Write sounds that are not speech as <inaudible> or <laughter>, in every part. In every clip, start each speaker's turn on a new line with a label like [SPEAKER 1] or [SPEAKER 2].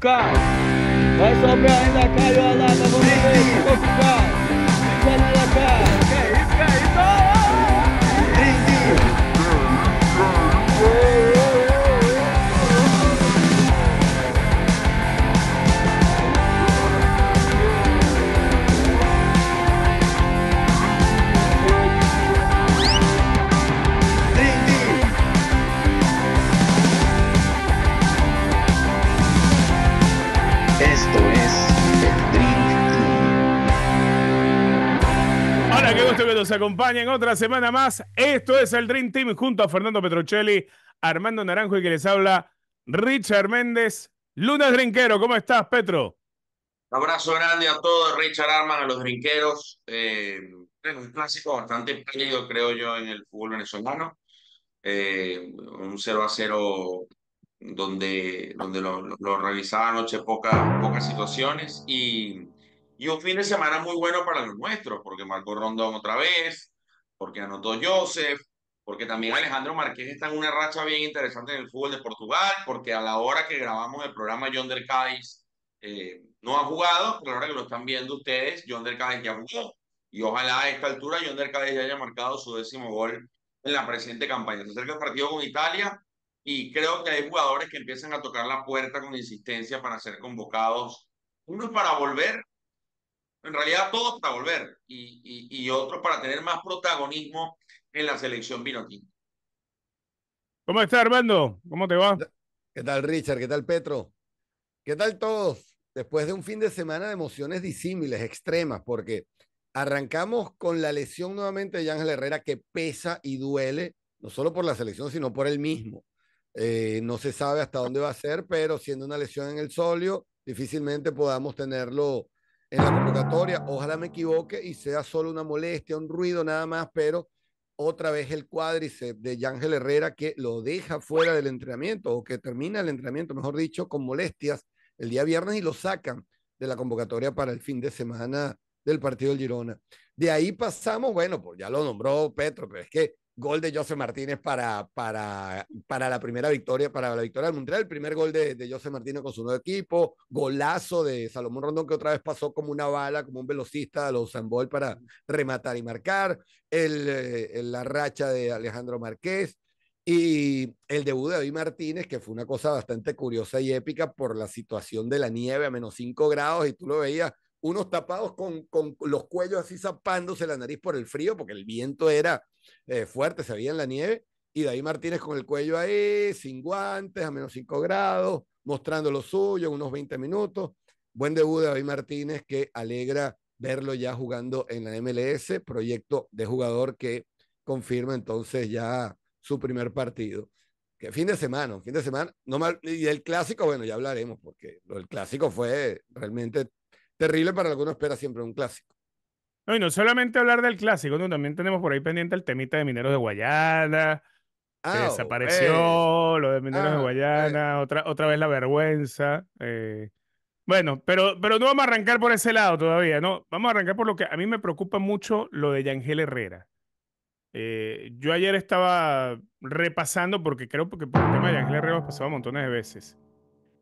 [SPEAKER 1] Vai sobrar ainda a cariolada, vamos ver, Cuca. Fica na
[SPEAKER 2] se acompaña otra semana más. Esto es el Dream Team junto a Fernando Petrocelli, Armando Naranjo y que les habla Richard Méndez. lunes Drinquero, ¿cómo estás, Petro?
[SPEAKER 1] Un abrazo grande a todos, Richard Arman, a los drinqueros. Eh, un clásico bastante pálido, creo yo, en el fútbol venezolano. Eh, un 0 a 0 donde, donde lo, lo, revisaba anoche pocas situaciones y y un fin de semana muy bueno para los nuestros, porque marcó Rondón otra vez, porque anotó Joseph, porque también Alejandro Marqués está en una racha bien interesante en el fútbol de Portugal, porque a la hora que grabamos el programa John Del Cádiz eh, no ha jugado, pero ahora que lo están viendo ustedes, John Del Cádiz ya jugó. Y ojalá a esta altura John Del Cádiz ya haya marcado su décimo gol en la presente campaña. Se acerca el partido con Italia y creo que hay jugadores que empiezan a tocar la puerta con insistencia para ser convocados, unos para volver en realidad todos para volver y, y, otros para tener más protagonismo en la selección vinotinto.
[SPEAKER 3] ¿Cómo está Armando? ¿Cómo te va? ¿Qué tal Richard? ¿Qué tal Petro? ¿Qué tal todos? Después de un fin de semana de emociones disímiles, extremas, porque arrancamos con la lesión nuevamente de Ángel Herrera que pesa y duele, no solo por la selección, sino por él mismo. Eh, no se sabe hasta dónde va a ser, pero siendo una lesión en el solio, difícilmente podamos tenerlo en la convocatoria. Ojalá me equivoque y sea solo una molestia, un ruido nada más, pero otra vez el cuádriceps de Yángel Herrera que lo deja fuera del entrenamiento o que termina el entrenamiento, mejor dicho, con molestias el día viernes y lo sacan de la convocatoria para el fin de semana del partido del Girona. De ahí pasamos, bueno, pues ya lo nombró Petro, pero es que gol de José Martínez para, para, para la primera victoria, para la victoria del Mundial, el primer gol de, José Martínez con su nuevo equipo, golazo de Salomón Rondón que otra vez pasó como una bala, como un velocista a los sambol para rematar y marcar, eh, el, la racha de Alejandro Márquez y el debut de David Martínez, que fue una cosa bastante curiosa y épica por la situación de la nieve a menos 5 grados y tú lo veías unos tapados con, con los cuellos así zapándose la nariz por el frío, porque el viento era eh, fuerte, se veía en la nieve, y David Martínez con el cuello ahí, sin guantes, a menos 5 grados, mostrando lo suyo, unos 20 minutos. Buen debut de David Martínez que alegra verlo ya jugando en la MLS, proyecto de jugador que confirma entonces ya su primer partido. Que fin de semana, fin de semana, y el clásico, bueno, ya hablaremos, porque el clásico fue realmente terrible para algunos espera siempre un clásico. No, y no
[SPEAKER 2] solamente hablar del clásico, también tenemos por ahí pendiente el temita de Mineros de Guayana, ah, desapareció, lo de Mineros de ah, Guayana, otra, otra vez la vergüenza. Eh, bueno, pero, pero no vamos a arrancar por ese lado todavía, no, vamos a arrancar por lo que a mí me preocupa mucho lo de Yangel Herrera. Eh, yo ayer estaba repasando, porque creo que por el tema de Yangel Herrera hemos pasado montones de veces.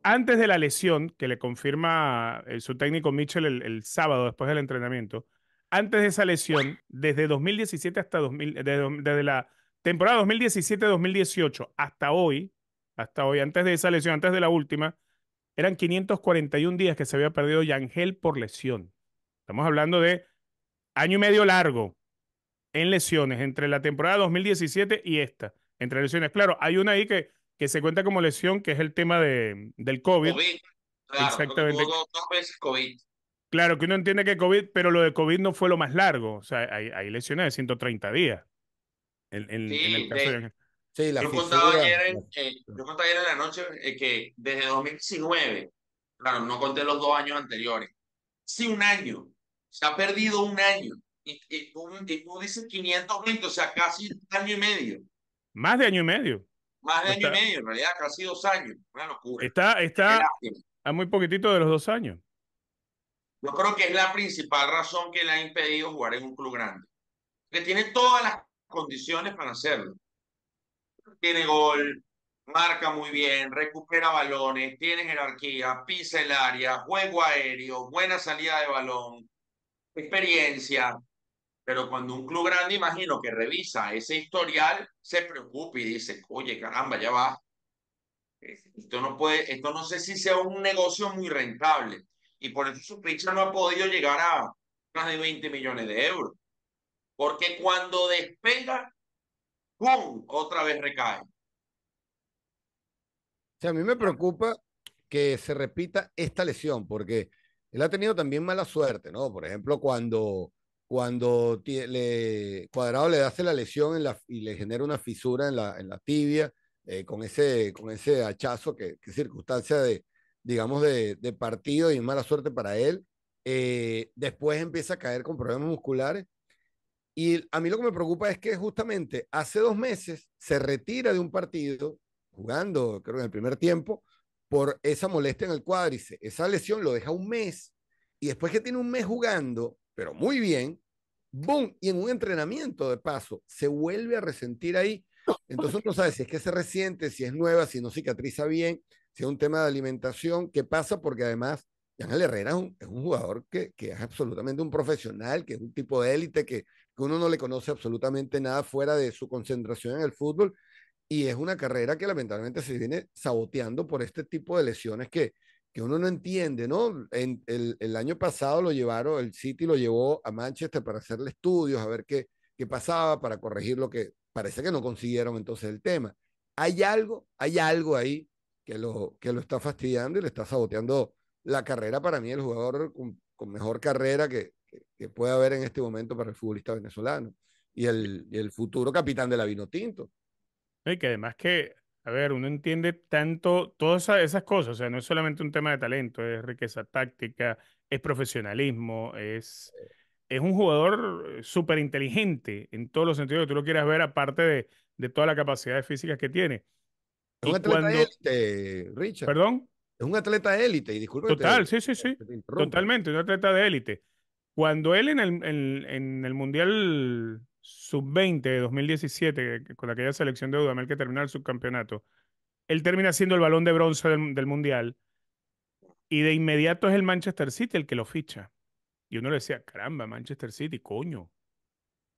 [SPEAKER 2] Antes de la lesión que le confirma eh, su técnico Mitchell el sábado después del entrenamiento, antes de esa lesión, desde 2017 hasta 2000, desde, la temporada 2017-2018 hasta hoy, hasta hoy, antes de esa lesión, antes de la última, eran 541 días que se había perdido Yangel por lesión. Estamos hablando de año y medio largo en lesiones entre la temporada 2017 y esta, entre lesiones. Claro, hay una ahí que, que se cuenta como lesión, que es el tema de, del COVID. COVID.
[SPEAKER 1] Exactamente. dos veces COVID.
[SPEAKER 2] Claro, que uno entiende que COVID, pero lo de COVID no fue lo más largo. O sea, hay, lesiones de 130 días. sí, la yo, contaba ayer en,
[SPEAKER 1] eh, yo contaba ayer en la noche eh, que desde 2019, claro, no conté los dos años anteriores, sí, un año, se ha perdido un año. Y, tú, y tú, dices o sea, casi un año y medio.
[SPEAKER 2] Más de año y medio.
[SPEAKER 1] Más de año y medio, en realidad, casi dos años. Una locura. Está,
[SPEAKER 2] está a muy poquitito de los dos años.
[SPEAKER 1] Yo creo que es la principal razón que le ha impedido jugar en un club grande. Que tiene todas las condiciones para hacerlo. Tiene gol, marca muy bien, recupera balones, tiene jerarquía, pisa el área, juego aéreo, buena salida de balón, experiencia. Pero cuando un club grande, imagino que revisa ese historial, se preocupa y dice, oye, caramba, ya va. Esto no puede, esto no sé si sea un negocio muy rentable y por eso su pizza no ha podido llegar a más de 20 millones de euros. Porque cuando despega, ¡pum! Otra vez recae. O
[SPEAKER 3] sea, a mí me preocupa que se repita esta lesión, porque él ha tenido también mala suerte, ¿no? Por ejemplo, cuando, cuando Cuadrado le hace la lesión en la, y le genera una fisura en la, en la tibia, eh, con, ese, con ese hachazo, que, que circunstancia de, digamos, de, partido y mala suerte para él. Eh, después empieza a caer con problemas musculares. Y a mí lo que me preocupa es que justamente hace dos meses se retira de un partido, jugando, creo que en el primer tiempo, por esa molestia en el cuádriceps. Esa lesión lo deja un mes y después que tiene un mes jugando, pero muy bien, boom, y en un entrenamiento de paso, se vuelve a resentir ahí. Entonces no sabe si es que se resiente, si es nueva, si no cicatriza bien es un tema de alimentación, ¿qué pasa porque además Ángel Herrera es un, es un jugador que, que, es absolutamente un profesional, que es un tipo de élite, que, que, uno no le conoce absolutamente nada fuera de su concentración en el fútbol. Y es una carrera que lamentablemente se viene saboteando por este tipo de lesiones que, que uno no entiende, ¿no? En, el, el, año pasado lo llevaron, el City lo llevó a Manchester para hacerle estudios, a ver qué, qué pasaba, para corregir lo que parece que no consiguieron entonces el tema. Hay algo, hay algo ahí que lo, que lo está fastidiando y le está saboteando la carrera. Para mí, el jugador con, mejor carrera que, que, puede haber en este momento para el futbolista venezolano y el, el futuro capitán de la Vinotinto. Y que además
[SPEAKER 2] que, a ver, uno entiende tanto todas esas cosas, o sea, no es solamente un tema de talento, es riqueza táctica, es profesionalismo, es, es un jugador eh, súper inteligente en todos los sentidos que tú lo quieras ver, aparte de, de toda la capacidad física que tiene. Es un atleta cuando...
[SPEAKER 3] élite, Richard. ¿Perdón? Es un atleta élite, y disculpe. Total, sí, sí, sí. Totalmente,
[SPEAKER 2] un atleta de élite. Cuando él en el, en, el Mundial Sub-20 de 2017, con aquella selección de Udamel que termina el subcampeonato, él termina siendo el balón de bronce del, Mundial y de inmediato es el Manchester City el que lo ficha. Y uno le decía, caramba, Manchester City, coño.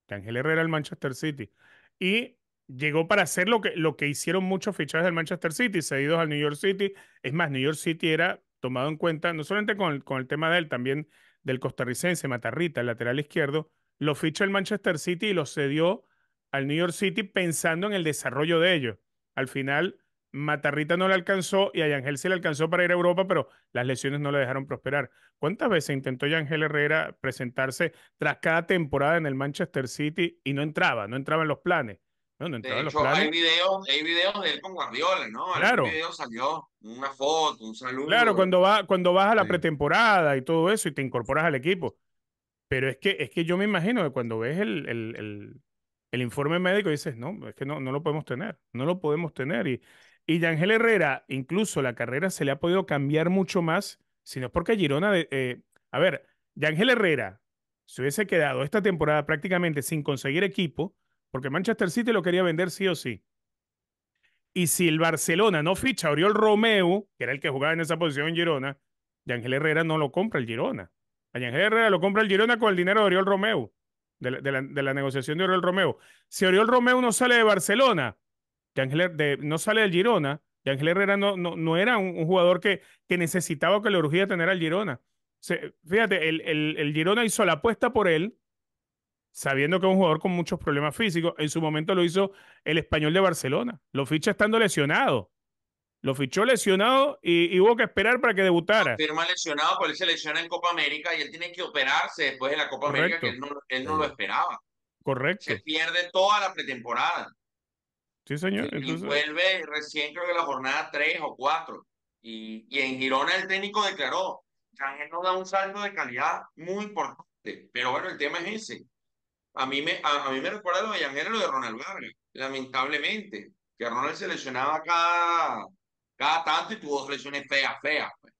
[SPEAKER 2] Ángel Herrera el Manchester City. Y llegó para hacer lo que, lo que hicieron muchos fichados del Manchester City, cedidos al New York City. Es más, New York City era tomado en cuenta, no solamente con el, tema de él, también del costarricense Matarrita, el lateral izquierdo, lo fichó el Manchester City y lo cedió al New York City pensando en el desarrollo de ellos. Al final, Matarrita no le alcanzó y a Yangel se le alcanzó para ir a Europa, pero las lesiones no le dejaron prosperar. ¿Cuántas veces intentó Yangel Herrera presentarse tras cada temporada en el Manchester City y no entraba, no entraba en los planes? de hecho, hay
[SPEAKER 3] videos, hay
[SPEAKER 1] de él con Guardiola, ¿no? Claro. video salió una foto, un saludo. Claro, cuando, va,
[SPEAKER 2] cuando vas a la pretemporada y todo eso y te incorporas al equipo. Pero es que, es que yo me imagino que cuando ves el, el, informe médico dices, no, es que no, no lo podemos tener, no lo podemos tener. Y, y Yangel Herrera, incluso la carrera se le ha podido cambiar mucho más, sino porque Girona, eh, a ver, Yangel Herrera se hubiese quedado esta temporada prácticamente sin conseguir equipo porque Manchester City lo quería vender sí o sí. Y si el Barcelona no ficha a Oriol Romeu, que era el que jugaba en esa posición en Girona, Ángel Herrera no lo compra el Girona. A Ángel Herrera lo compra el Girona con el dinero de Oriol Romeu, de la, negociación de Oriol Romeu. Si Oriol Romeu no sale de Barcelona, no sale del Girona, Ángel Herrera no, no, era un, jugador que, que necesitaba que le urgía tener al Girona. fíjate, el, el, el Girona hizo la apuesta por él, sabiendo que es un jugador con muchos problemas físicos. En su momento lo hizo el español de Barcelona. Lo ficha estando lesionado. Lo fichó lesionado y, hubo que esperar para que debutara. Firma
[SPEAKER 1] lesionado porque él se lesiona en Copa América y él tiene que operarse después de la Copa América, que él no, lo esperaba. Correcto. Se pierde toda la pretemporada.
[SPEAKER 2] Sí, señor. Y,
[SPEAKER 1] vuelve recién, creo que la jornada 3 o 4. Y, en Girona el técnico declaró: que nos da un salto de calidad muy importante. Pero bueno, el tema es ese a mí me, a, mí me recuerda lo de de Ronald Vargas, lamentablemente, que Ronald se lesionaba cada, cada tanto y tuvo dos lesiones feas, feas. Pues.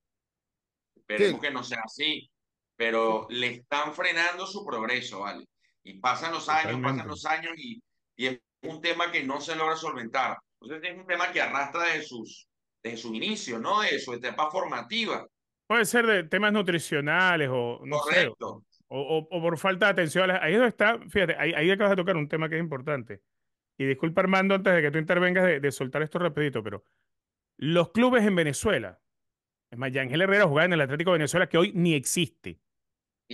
[SPEAKER 1] Esperemos que no sea así, pero le están frenando su progreso, ¿vale? Y pasan los años, pasan los años y, y es un tema que no se logra solventar. Entonces es un tema que arrastra desde sus, desde su inicio ¿no? De su etapa formativa.
[SPEAKER 2] Puede ser de temas nutricionales o no Correcto o, por falta de atención. A las, ahí está, fíjate, ahí, acabas de tocar un tema que es importante. Y disculpa, Armando, antes de que tú intervengas, de, soltar esto rapidito, pero los clubes en Venezuela, es más, Yangel Herrera jugaba en el Atlético Venezuela, que hoy ni existe.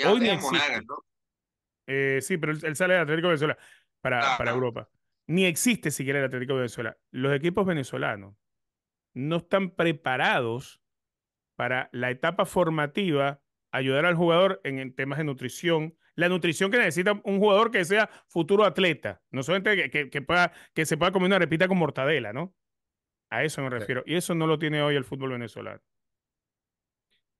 [SPEAKER 3] hoy ni existe.
[SPEAKER 2] Eh, sí, pero él, sale del Atlético Venezuela para, ah, ah. Europa. Ni existe siquiera el Atlético de Venezuela. Los equipos venezolanos no están preparados para la etapa formativa ayudar al jugador en temas de nutrición, la nutrición que necesita un jugador que sea futuro atleta, no solamente que, que, se pueda comer una repita con mortadela, ¿no? A eso me eh. refiero. Y eso no lo tiene hoy el fútbol venezolano.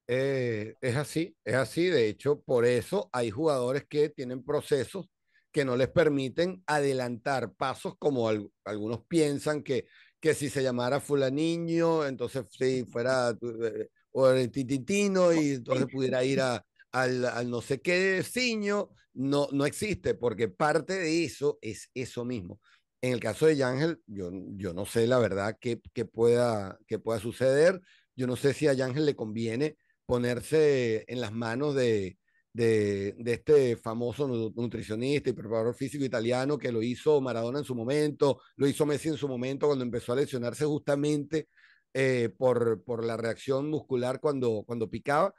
[SPEAKER 3] Eh, es así, es así. De hecho, por eso hay jugadores que tienen procesos que no les permiten adelantar pasos como algunos piensan que, que si se llamara fulaniño, entonces si fuera eh, o el Tititino y entonces pudiera ir al, no sé qué ciño, no, no existe, porque parte de eso es eso mismo. En el caso de Yángel, yo, yo no sé la verdad qué, pueda, pueda suceder. Yo no sé si a Yángel le conviene ponerse en las manos de, de, de, este famoso nutricionista y preparador físico italiano que lo hizo Maradona en su momento, lo hizo Messi en su momento cuando empezó a lesionarse justamente eh, por, por la reacción muscular cuando, cuando picaba.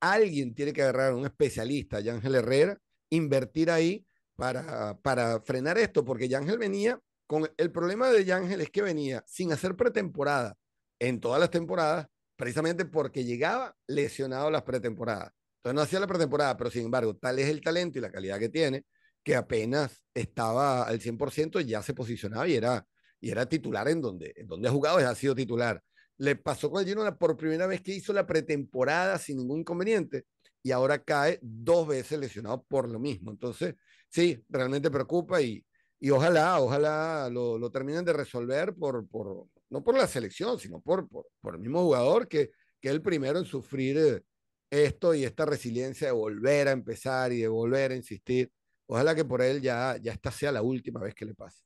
[SPEAKER 3] Alguien tiene que agarrar a un especialista, Yángel Herrera, invertir ahí para, para frenar esto, porque Yángel venía con el problema de Yángel es que venía sin hacer pretemporada en todas las temporadas, precisamente porque llegaba lesionado a las pretemporadas. Entonces no hacía la pretemporada, pero sin embargo, tal es el talento y la calidad que tiene, que apenas estaba al 100% ya se posicionaba y era y era titular en donde, donde ha jugado, ha sido titular. Le pasó con el Girona por primera vez que hizo la pretemporada sin ningún inconveniente y ahora cae dos veces lesionado por lo mismo. Entonces, sí, realmente preocupa y, y ojalá, ojalá lo, terminen de resolver por, por, no por la selección, sino por, por, el mismo jugador que, que es el primero en sufrir eh, esto y esta resiliencia de volver a empezar y de volver a insistir. Ojalá que por él ya, ya esta sea la última vez que le pase.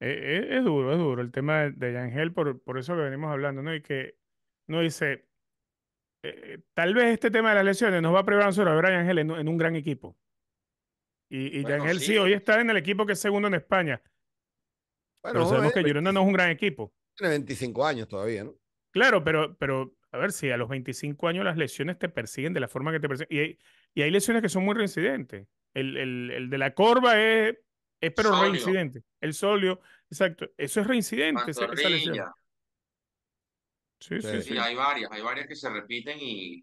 [SPEAKER 2] E, e, es duro, es duro el tema de, de Yangel, por, por eso que venimos hablando, ¿no? Y que no dice, eh, eh, tal vez este tema de las lesiones nos va a privar a ver a Yangel en, un gran equipo. Y, y Yangel sí. hoy está en el equipo que es segundo en España.
[SPEAKER 3] pero sabemos eh, que
[SPEAKER 2] Girona no es un gran equipo. Tiene 25 años todavía, ¿no? Claro, pero, pero a ver si a los 25 años las lesiones te persiguen de la forma que te persiguen. Y hay, lesiones que son muy reincidentes. El, el, el de la corva es es pero reincidente. El solio, exacto. Eso es reincidente.
[SPEAKER 1] Sí, sí, sí, hay varias, hay varias que se repiten y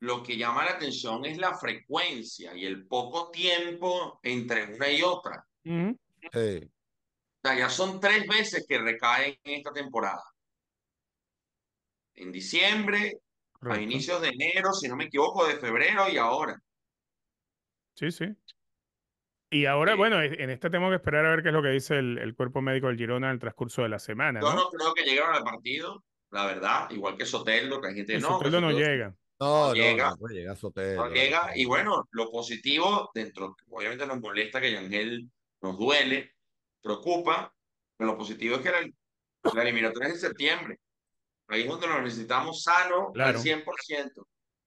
[SPEAKER 1] lo que llama la atención es la frecuencia y el poco tiempo entre una y otra.
[SPEAKER 3] sea,
[SPEAKER 1] ya son tres veces que recaen en esta temporada. En diciembre, a inicios de enero, si no me equivoco, de febrero y ahora.
[SPEAKER 2] Sí, sí. Y ahora, bueno, en este tengo que esperar a ver qué es lo que dice el, cuerpo médico del Girona en el transcurso de la semana. Yo no,
[SPEAKER 1] creo que llegaron al partido, la verdad, igual que Sotelo, que hay gente... no, Sotelo no llega.
[SPEAKER 3] No, no, llega. No, llega Sotelo. No llega.
[SPEAKER 1] Y bueno, lo positivo, dentro, obviamente nos molesta que Yangel nos duele, preocupa, pero lo positivo es que la, eliminatoria es en septiembre. Ahí es donde lo necesitamos sano al 100%.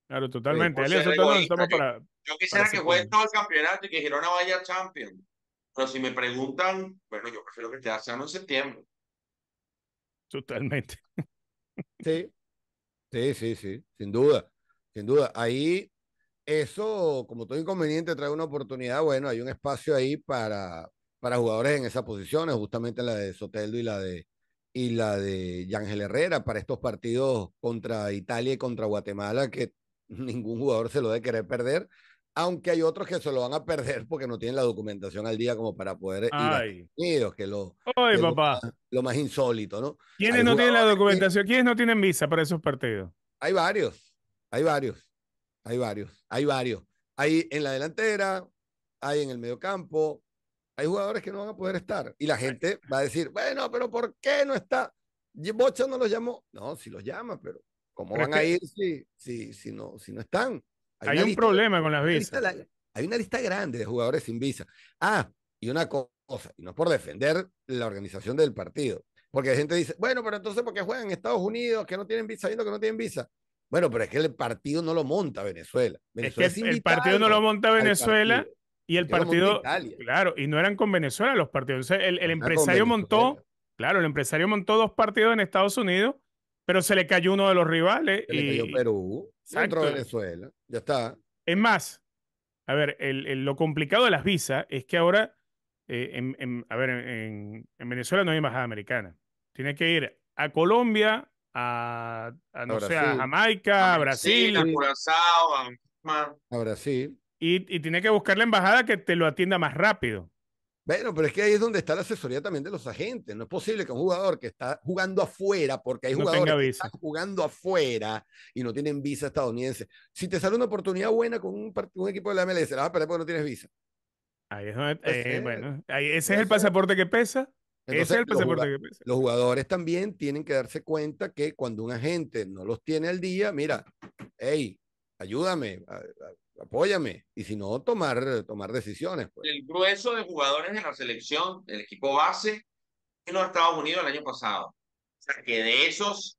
[SPEAKER 2] Claro, totalmente. para,
[SPEAKER 1] yo quisiera que juegue todo el campeonato y que Girona vaya a Champions. Pero si me preguntan, bueno, yo prefiero que ya haciendo en septiembre.
[SPEAKER 3] Totalmente. Sí, sí, sí, sí, sin duda, sin duda. Ahí, eso, como todo inconveniente, trae una oportunidad, bueno, hay un espacio ahí para, para jugadores en esas posiciones, justamente la de Soteldo y la de y la de Yángel Herrera para estos partidos contra Italia y contra Guatemala que <laughs> ningún jugador se lo debe querer perder, aunque hay otros que se lo van a perder <laughs> porque no tienen la documentación al día como para poder ir a que, lo, papá. Lo, más insólito, ¿no? ¿Quiénes no tienen la
[SPEAKER 2] documentación? ¿Quiénes no tienen visa para esos partidos?
[SPEAKER 3] Hay varios, hay varios, hay varios, hay varios. Hay en la delantera, hay en el mediocampo, hay jugadores que no van a poder estar. Y la gente va a decir, bueno, pero ¿por qué no está? Bocha no los llamó. No, si los llama, pero ¿Cómo van a ir si, si, si, no, si no están? Hay, un problema con las visas. hay una lista grande de jugadores sin visa. Ah, y una cosa, y no es por defender la organización del partido, porque la gente dice, bueno, pero entonces porque juegan en Estados Unidos, que no tienen visa, viendo que no tienen visa. Bueno, pero es que el partido no lo monta Venezuela. es que el, partido no lo monta Venezuela y el partido,
[SPEAKER 2] claro, y no eran con Venezuela los partidos. el empresario montó, claro, el empresario montó dos partidos en Estados Unidos pero se le cayó uno de los rivales. Se y... le cayó
[SPEAKER 3] Perú. Venezuela.
[SPEAKER 2] Ya está. Es más, a ver, lo complicado de las visas es que ahora, eh, en, a ver, en, Venezuela no hay embajada americana. tiene que ir a Colombia, a, no sé, a
[SPEAKER 1] Jamaica, a Brasil. a Curazao, a,
[SPEAKER 3] a Brasil. Y, y tiene que buscar la embajada que te lo atienda más rápido. Bueno, pero es que ahí es donde está la asesoría también de los agentes. No es posible que un jugador que está jugando afuera, porque hay jugadores que están jugando afuera y no tienen visa estadounidense. Si te sale una oportunidad buena con un, equipo de la MLS, la vas a no tienes visa.
[SPEAKER 2] Ahí es donde, pues eh, bueno, ese es el pasaporte
[SPEAKER 3] que pesa. ese es el pasaporte que pesa. Los jugadores también tienen que darse cuenta que cuando un agente no los tiene al día, mira, hey, ayúdame, apóyame. Y si no, tomar, tomar decisiones.
[SPEAKER 1] Pues. El grueso de jugadores de la selección, del equipo base, en los Estados Unidos el año pasado. O sea, que de esos,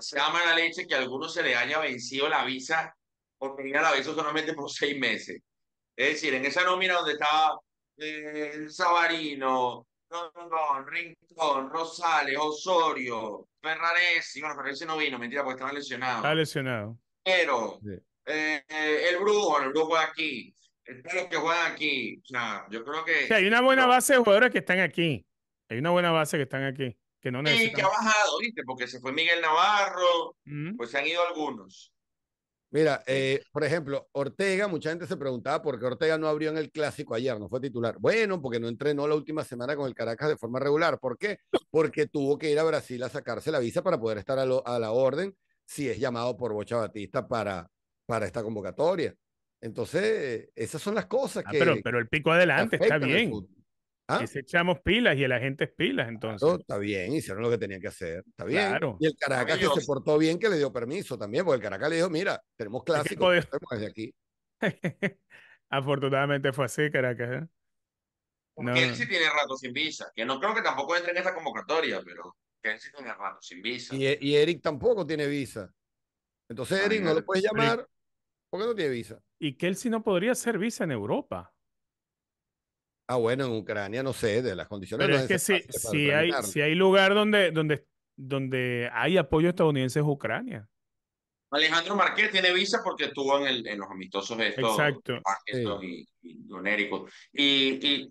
[SPEAKER 1] se llama la leche que a algunos se les haya vencido la visa, porque tenía la visa solamente por <laughs> seis meses. Es decir, en esa nómina donde estaba el eh, Sabarino, Rincón, Rosales, Osorio, Ferraresi, bueno, Ferraresi no vino, mentira, porque estaba lesionado. Está
[SPEAKER 2] lesionado.
[SPEAKER 1] Pero, eh, eh, el brujo, el brujo aquí, están los que juegan aquí. O yo creo que. hay una
[SPEAKER 2] buena base de jugadores que están aquí. Hay una buena
[SPEAKER 3] base que están aquí. Que no necesitan... Sí, que ha
[SPEAKER 1] bajado, ¿viste? Porque se fue Miguel Navarro, mm. pues se han ido algunos.
[SPEAKER 3] Mira, eh, por ejemplo, Ortega, mucha gente se preguntaba por qué Ortega no abrió en el clásico ayer, no fue titular. Bueno, porque no entrenó la última semana con el Caracas de forma regular. ¿Por qué? Porque tuvo que ir a Brasil a sacarse la visa para poder estar a, a la orden si es llamado por Bocha Batista para, para esta convocatoria. Entonces, esas son las cosas ah, que. pero, el pico adelante está bien.
[SPEAKER 2] ¿Ah? se echamos pilas y el agente es pilas,
[SPEAKER 3] entonces. está bien, hicieron lo que tenían que hacer. Está bien. Y el Caracas que se portó bien, que le dio permiso también, porque el Caracas le dijo: Mira, tenemos clásicos de aquí. <laughs> Afortunadamente fue así, Caracas. ¿eh? No. tiene
[SPEAKER 1] rato sin visa, que no creo que tampoco entre en esta convocatoria, pero Kenzie tiene rato sin visa.
[SPEAKER 3] Y, Eric tampoco tiene visa. Entonces, Eric, no, lo le puedes llamar ¿Por qué no tiene visa? Y si no podría ser visa en Europa. Ah, bueno, en Ucrania no sé, de las condiciones. Pero es que si, si hay, si
[SPEAKER 2] hay lugar donde, donde, donde hay apoyo estadounidense es Ucrania.
[SPEAKER 1] Alejandro Marqués tiene visa porque estuvo en, el, en los amistosos estos, Exacto.
[SPEAKER 3] estos y,
[SPEAKER 1] y, y,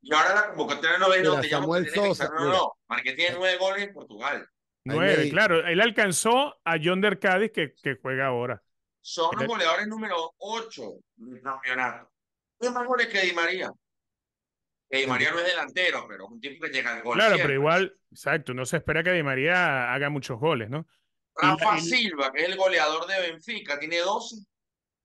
[SPEAKER 1] y ahora la convocatoria no ve, no, te Samuel Sosa, no, no, Marquez tiene nueve goles en Portugal. Nueve,
[SPEAKER 2] claro. Él alcanzó a John Dercadis Cádiz que, que, juega ahora
[SPEAKER 1] son los goleadores número 8 del campeonato. Es más goles que Di María. Di María no es delantero, pero es un tipo que llega al gol. Claro, pero
[SPEAKER 2] igual, exacto, no se espera que Di María haga muchos goles, ¿no? Rafa Silva,
[SPEAKER 1] que es el goleador de Benfica, tiene 12.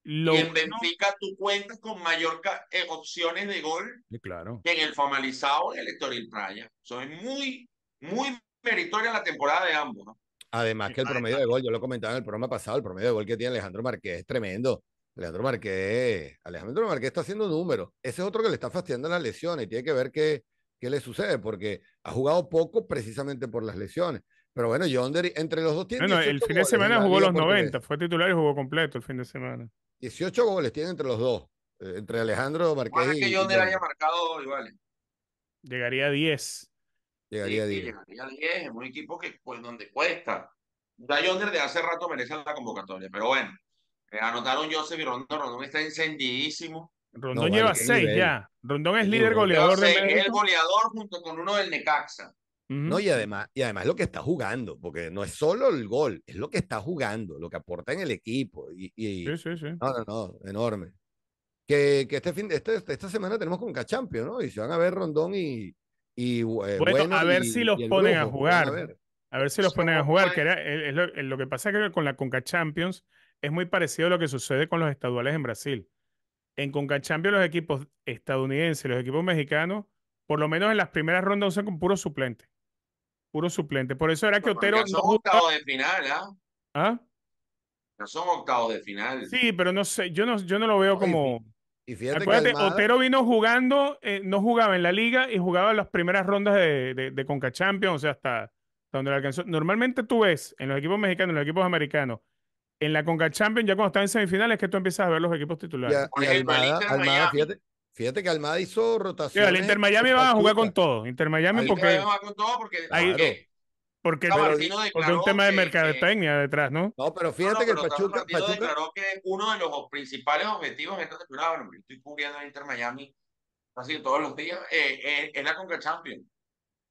[SPEAKER 1] Y en Benfica tú cuentas con mayor eh, opciones de gol claro. que en el formalizado de el Estoril Playa. Son muy, muy meritoria la temporada de ambos, ¿no?
[SPEAKER 3] Además que el ah, promedio de gol, yo lo comentaba en el programa pasado, el promedio de gol que tiene Alejandro Marqués es tremendo. Alejandro Marqués, Alejandro Marqués está haciendo números. Ese es otro que le está fastidiando las lesiones y tiene que ver qué, qué le sucede, porque ha jugado poco precisamente por las lesiones. Pero bueno, Yonder entre los dos tiene. Bueno, el fin de semana jugó los 90,
[SPEAKER 2] fue titular y jugó completo el fin de semana.
[SPEAKER 3] 18 goles tiene entre los dos, eh, entre Alejandro Marqués. y que Yonder haya
[SPEAKER 1] marcado igual.
[SPEAKER 3] Llegaría a 10. Llegaría a 10. Llegaría
[SPEAKER 1] a 10 es un equipo que, pues, donde cuesta. Dayonder de hace rato merece la convocatoria, pero bueno. anotaron Joseph y Rondón. Rondón está encendidísimo.
[SPEAKER 3] Rondón lleva 6 ya. Rondón es líder goleador del Es el
[SPEAKER 1] goleador junto con uno del Necaxa.
[SPEAKER 3] No, y además, y además lo que está jugando, porque no es solo el gol, es lo que está jugando, lo que aporta en el equipo. Y, sí, sí, sí. No, no, no, enorme. Que, este fin, este, esta semana tenemos con Cachampio, ¿no? Y se van a ver Rondón y, eh, bueno, a ver si los ponen a jugar.
[SPEAKER 2] A ver. si los ponen a jugar, que era, lo, que pasa que con la Conca Champions es muy parecido a lo que sucede con los estaduales en Brasil. En Conca Champions los equipos estadounidenses, los equipos mexicanos, por lo menos en las primeras rondas usan con puro suplente. Puro suplente. Por eso era que Otero. No son octavos de
[SPEAKER 1] final, ¿ah? ¿Ah? No son octavos de final. Sí,
[SPEAKER 2] pero no sé, yo no, yo no lo veo como. Otero vino jugando, eh, no jugaba en la liga y jugaba en las primeras rondas de, de, Conca Champions, o sea, hasta, donde le alcanzó. Normalmente tú ves en los equipos mexicanos, en los equipos americanos, en la Conca Champions, ya cuando están en semifinales, que tú empiezas a ver los equipos titulares. Y, Almada,
[SPEAKER 3] fíjate, que Almada hizo rotación. El Inter Miami va a jugar con
[SPEAKER 2] todo. Inter Miami, porque. Porque, porque un tema de mercadotecnia detrás, ¿no?
[SPEAKER 3] No,
[SPEAKER 1] pero fíjate que el Pachuca, declaró que uno de los principales objetivos en esta temporada, bueno, estoy cubriendo el Inter Miami casi todos los días, eh, eh, es la Conca Champions,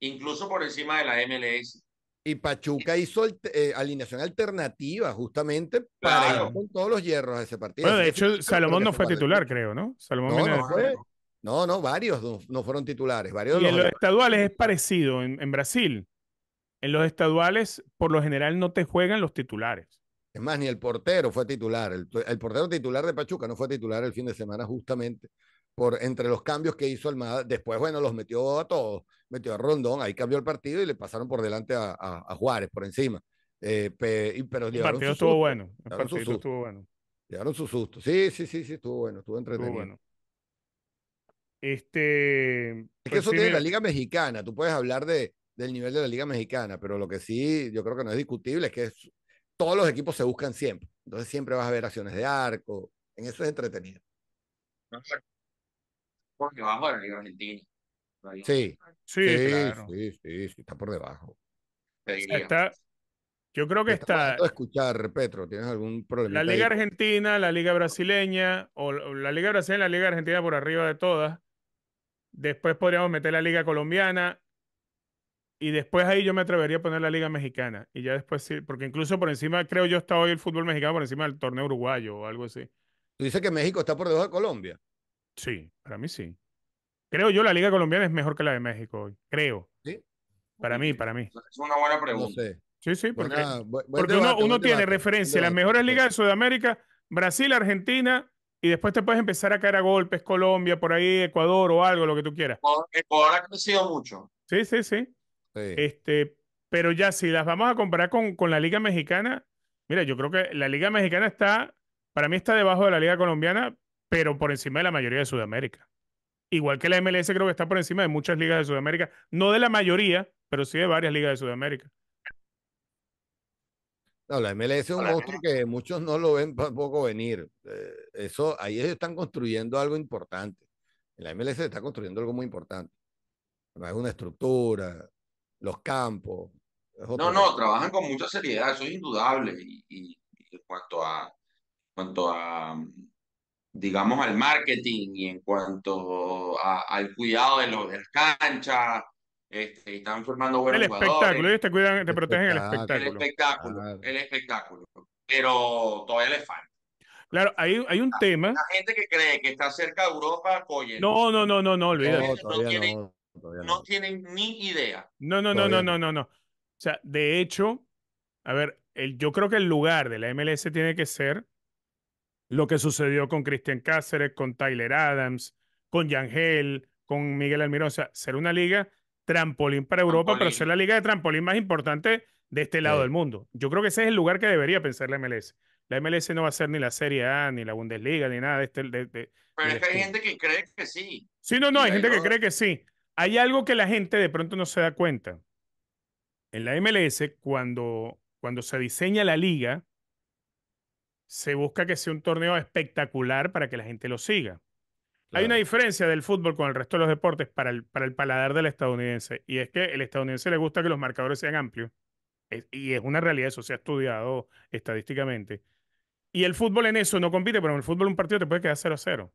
[SPEAKER 1] incluso por encima de la MLS.
[SPEAKER 3] Y Pachuca hizo eh, alineación alternativa justamente para ir con todos los hierros de ese partido. Bueno, de hecho, Salomón no fue titular,
[SPEAKER 2] creo, ¿no? Salomón no, no fue.
[SPEAKER 3] No, no, varios no, fueron titulares. Varios y los, en los
[SPEAKER 2] estaduales es parecido
[SPEAKER 3] en Brasil. En los estaduales, por lo general, no te juegan los titulares. Es más, ni el portero fue titular. El, portero titular de Pachuca no fue titular el fin de semana justamente por entre los cambios que hizo Almada. Después, bueno, los metió a todos. Metió a Rondón, ahí cambió el partido y le pasaron por delante a, Juárez, por encima. Eh, pero el partido estuvo bueno. El partido estuvo bueno. Llegaron su susto. Sí, sí, sí, sí, estuvo bueno, estuvo entretenido. Estuvo bueno. Este, es que pues eso tiene la Liga Mexicana. Tú puedes hablar de, del nivel de la Liga Mexicana, pero lo que sí yo creo que no es discutible es que todos los equipos se buscan siempre. Entonces siempre vas a ver acciones de arco. En eso es entretenido.
[SPEAKER 1] Por debajo de la Liga Argentina. Sí, sí,
[SPEAKER 3] sí, sí, sí, está por debajo.
[SPEAKER 1] Está,
[SPEAKER 3] yo creo que está. escuchar, Petro, ¿tienes algún problema? La Liga
[SPEAKER 2] Argentina, la Liga Brasileña, o la Liga Brasileña, la Liga Argentina por arriba de todas. Después podríamos meter la Liga Colombiana, y después ahí yo me atrevería a poner la Liga Mexicana. Y ya después sí, porque incluso por encima, creo yo, está hoy el fútbol mexicano por encima del torneo uruguayo o algo así. ¿Tú dices que México está por debajo de Colombia? Sí, para mí sí. Creo yo la Liga Colombiana es mejor que la de México hoy. Creo. ¿Sí? Para mí, para mí. Es
[SPEAKER 1] una buena pregunta.
[SPEAKER 2] Sí, sí, porque, uno, tiene referencia las mejores ligas de Sudamérica, Brasil, Argentina, y después te puedes empezar a caer a golpes, Colombia, por ahí, Ecuador o algo, lo que tú quieras.
[SPEAKER 1] Ecuador ha crecido mucho.
[SPEAKER 2] Sí, sí, sí. Este, pero ya si las vamos a comparar con, la Liga Mexicana, mira, yo creo que la Liga Mexicana está, para mí está debajo de la Liga Colombiana, pero por encima de la mayoría de Sudamérica. Igual que la MLS creo que está por encima de muchas ligas de Sudamérica, no de la mayoría, pero sí de varias ligas de Sudamérica.
[SPEAKER 3] No, la MLS es un monstruo que muchos no lo ven tampoco venir. Eh, eso, ahí ellos están construyendo algo importante. En la MLS se está construyendo algo muy importante. Es una estructura, los campos. No, no, trabajan con mucha seriedad, eso es indudable.
[SPEAKER 1] Y, en cuanto a, cuanto a, digamos, al marketing y en cuanto al cuidado de, los, de las canchas, este, están formando buenos el espectáculo, ellos te
[SPEAKER 2] cuidan, protegen el espectáculo. El
[SPEAKER 1] espectáculo, el espectáculo. Pero todavía le falta.
[SPEAKER 2] Claro, hay, hay un tema. La
[SPEAKER 1] gente que cree que está cerca de Europa, No, no, no, no,
[SPEAKER 2] no, olvídate. No,
[SPEAKER 1] no, no, tienen ni idea.
[SPEAKER 2] No, no, no, no, no, no, O sea, de hecho, a ver, yo creo que el lugar de la MLS tiene que ser lo que sucedió con Christian Cáceres, con Tyler Adams, con Yangel, con Miguel Almirón. O sea, ser una liga trampolín para Europa, pero ser la liga de trampolín más importante de este lado del mundo. Yo creo que ese es el lugar que debería pensar la MLS. La MLS no va a ser ni la Serie A, ni la Bundesliga, ni nada este. pero es que hay
[SPEAKER 1] gente que cree que sí.
[SPEAKER 2] Sí, no, no, hay gente que cree que sí. Hay algo que la gente de pronto no se da cuenta. En la MLS, cuando, cuando se diseña la liga, se busca que sea un torneo espectacular para que la gente lo siga. Hay una diferencia del fútbol con el resto de los deportes para el, para el paladar del estadounidense, y es que el estadounidense le gusta que los marcadores sean amplios, y es una realidad, eso se ha estudiado estadísticamente. Y el fútbol en eso no compite, pero en el fútbol un partido te puede quedar 0 a 0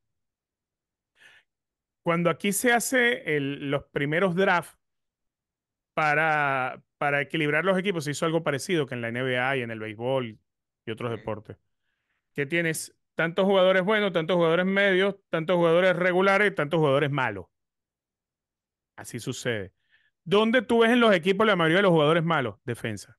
[SPEAKER 2] cuando aquí se hace los primeros drafts para, para equilibrar los equipos, se hizo algo parecido que en la NBA y en el béisbol y otros deportes. Que tienes tantos jugadores buenos, tantos jugadores medios, tantos jugadores regulares, tantos jugadores malos. Así sucede. ¿Dónde tú ves en los equipos la mayoría de los jugadores malos? Defensa.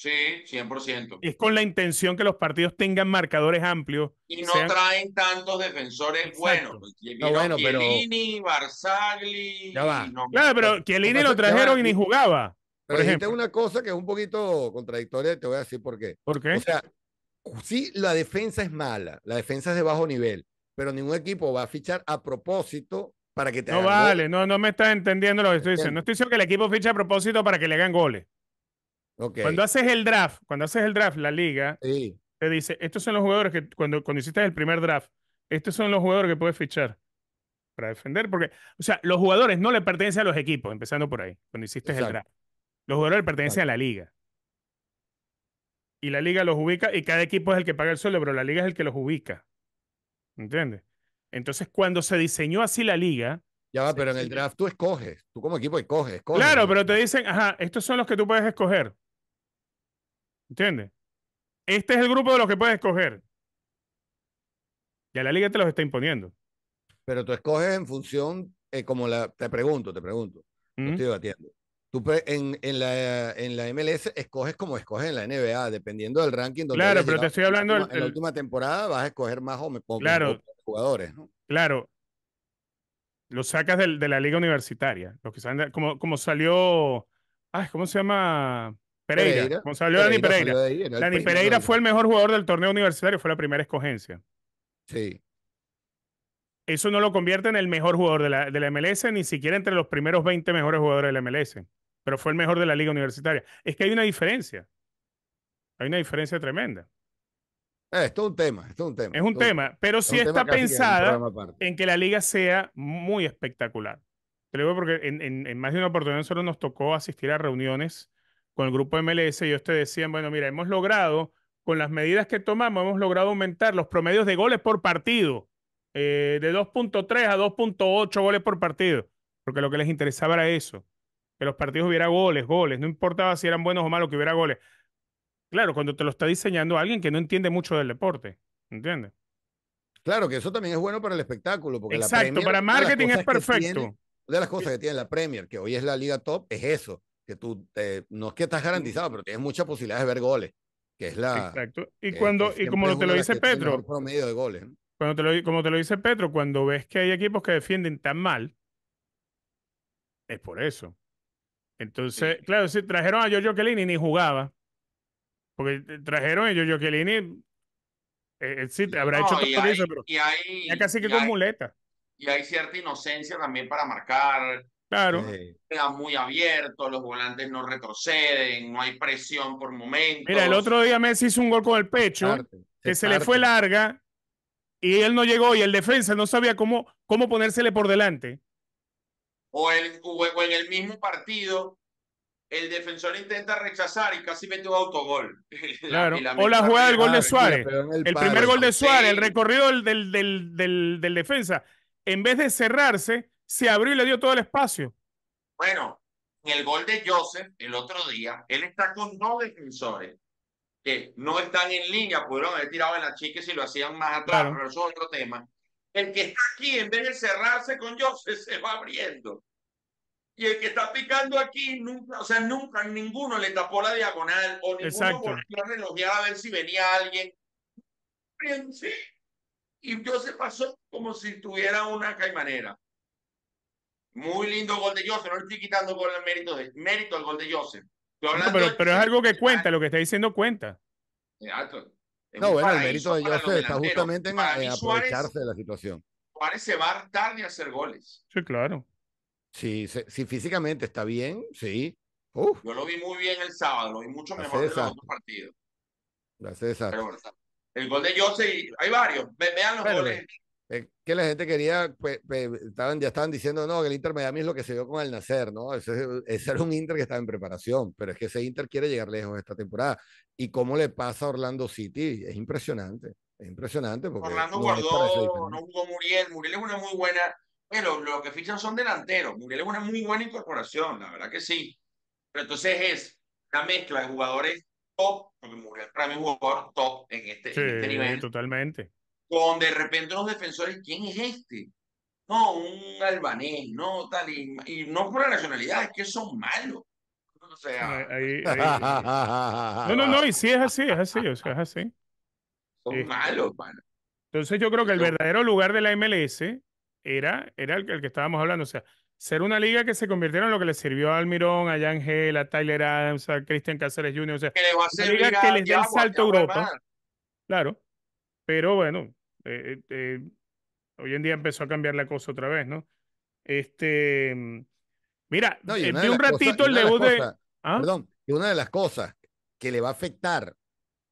[SPEAKER 1] Sí, 100%. Es con
[SPEAKER 2] la intención que los partidos tengan marcadores amplios. Y no
[SPEAKER 1] traen tantos defensores buenos.
[SPEAKER 3] No, bueno, Chiellini, pero... Barzagli. Ya va. claro, pero Chiellini lo trajeron y ni jugaba.
[SPEAKER 2] Pero dijiste una
[SPEAKER 3] cosa que es un poquito contradictoria, te voy a decir por qué. ¿Por qué? O sea, sí, la defensa es mala, la defensa es de bajo nivel, pero ningún equipo va a fichar a propósito para que te No vale,
[SPEAKER 2] no, no me estás entendiendo lo que estoy diciendo. No estoy diciendo que el equipo fiche a propósito para que le hagan goles. Cuando haces el draft, cuando haces el draft, la liga te dice, estos son los jugadores que cuando, cuando hiciste el primer draft, estos son los jugadores que puedes fichar para defender, porque, o sea, los jugadores no le pertenecen a los equipos, empezando por ahí, cuando hiciste el draft. Los jugadores le pertenecen a la liga. Y la liga los ubica y cada equipo es el que paga el sueldo, pero la liga es el que los ubica. ¿Entiendes? Entonces, cuando se diseñó así la liga, ya va, pero en el draft tú escoges, tú como equipo escoges, escoges. Claro, pero te dicen, ajá, estos son los que tú puedes escoger. ¿Entiendes?
[SPEAKER 3] Este es el grupo de los que puedes escoger. Ya la liga te los está imponiendo. Pero tú escoges en función, eh, como la, te pregunto, te pregunto, no estoy debatiendo. Tú en, la, en la MLS escoges como escoges en la NBA, dependiendo del ranking. Donde claro, pero te estoy hablando. En, la última temporada vas a escoger más o menos claro, jugadores,
[SPEAKER 2] Claro. Lo sacas de la liga universitaria. Los que como, como salió. ¿Cómo se llama? Pereira, Gonzalo Dani Pereira. Dani Pereira fue el mejor jugador del torneo universitario, fue la primera escogencia. Sí. Eso no lo convierte en el mejor jugador de la, de la MLS, ni siquiera entre los primeros 20 mejores jugadores de la MLS, pero fue el mejor de la liga universitaria. Es que hay una diferencia. Hay una diferencia tremenda.
[SPEAKER 3] Eh, es todo un tema, es un tema. Es un tema, pero sí está pensada
[SPEAKER 2] en que la liga sea muy espectacular. Te lo digo porque en, en más de una oportunidad solo nos tocó asistir a reuniones con el grupo MLS, ellos te decían, bueno, mira, hemos logrado, con las medidas que tomamos, hemos logrado aumentar los promedios de goles por partido, eh, de 2.3 a 2.8 goles por partido, porque lo que les interesaba era eso, que los partidos hubiera goles, goles, no importaba si eran buenos o malos, que hubiera goles. Claro, cuando te lo está diseñando alguien que no entiende mucho del deporte, ¿entiendes? Claro, que eso también es bueno para el espectáculo.
[SPEAKER 3] Porque la Premier, para marketing es perfecto. una de las cosas que tiene la Premier, que hoy es la liga top, es eso que tú eh, no es que estás garantizado, pero tienes muchas posibilidades de ver goles, que es la. Exacto.
[SPEAKER 2] Y cuando y como te lo dice Petro,
[SPEAKER 3] promedio de goles.
[SPEAKER 2] Cuando te lo, como te lo dice Petro, cuando ves que hay equipos que defienden tan mal,
[SPEAKER 3] es por eso.
[SPEAKER 2] Entonces, claro, si trajeron a Giorgio Chiellini ni jugaba, porque trajeron a Giorgio Chiellini, eh, eh, sí, habrá hecho todo eso, pero y
[SPEAKER 1] hay, ya casi que muleta. Y hay cierta inocencia también para marcar Claro. Está eh, muy abierto, los volantes no retroceden, no hay presión por momentos. Mira, el otro
[SPEAKER 2] día Messi hizo un gol con el pecho, que se le fue larga y él no llegó y el defensa no sabía cómo, cómo ponérsele por delante.
[SPEAKER 1] O, el, en el mismo partido, el defensor intenta rechazar y casi mete un autogol. <laughs> Claro. o
[SPEAKER 2] la jugada del gol de Suárez. el, primer gol de Suárez, el recorrido del, del, del defensa. En vez de cerrarse, se abrió y le dio todo el espacio.
[SPEAKER 1] Bueno, en el gol de Joseph el otro día, él está con dos defensores que no están en línea, pudieron haber tirado en la chica si lo hacían más atrás, pero eso es otro tema. El que está aquí, en vez de cerrarse con Joseph, <laughs> se va abriendo. Y el que está picando aquí, nunca, o sea, nunca ninguno le tapó la diagonal o ninguno volvió a relojear a ver si venía alguien. Y Joseph pasó como si tuviera una caimanera. Muy lindo gol de Joseph. No le estoy quitando el mérito, del mérito al gol de Joseph. pero,
[SPEAKER 2] pero, es algo que cuenta, lo que está diciendo cuenta.
[SPEAKER 1] Exacto. no, bueno, el mérito de Joseph está justamente en, aprovecharse
[SPEAKER 3] de la situación.
[SPEAKER 1] parece se va tarde a hacer goles.
[SPEAKER 3] Sí, claro. Sí, si, físicamente está bien, sí. Yo
[SPEAKER 1] lo vi muy bien el sábado, y mucho mejor en los otros partidos. Gracias, El gol de Joseph, hay varios. Vean los goles
[SPEAKER 3] que la gente quería, pues, pues, estaban, ya estaban diciendo, no, que el Inter Miami es lo que se dio con el nacer, ¿no? Ese, era un Inter que estaba en preparación, pero es que ese Inter quiere llegar lejos esta temporada. ¿Y cómo le pasa a Orlando City? Es impresionante, es impresionante. Porque Orlando guardó, no
[SPEAKER 1] jugó Muriel, Muriel es una muy buena, pero lo que fichan son delanteros, Muriel es una muy buena incorporación, la verdad que sí. Pero entonces es una mezcla de jugadores top, porque Muriel para mí es un jugador top en este, en este nivel.
[SPEAKER 2] Totalmente
[SPEAKER 1] con de repente los defensores, ¿quién es este? No, un albanés, no, tal, y, no por la nacionalidad, es que son malos. O sea... <laughs> No, no,
[SPEAKER 2] no, y sí es así, es así, o sea, es así.
[SPEAKER 1] Son este, malos, mano.
[SPEAKER 2] Entonces yo creo que el verdadero lugar de la MLS era, era el, que estábamos hablando, o sea, ser una liga que se convirtiera en lo que le sirvió a Almirón, a Jan a Tyler Adams, a Christian Cáceres Jr., o sea, que, una liga que les dé el salto a Europa. Claro, pero bueno, eh, eh, hoy en día empezó a cambiar la cosa otra vez, ¿no? Este, mm, mira, eh, un ratito el debut de...
[SPEAKER 3] ¿ah? Perdón, y una de las cosas que le va a afectar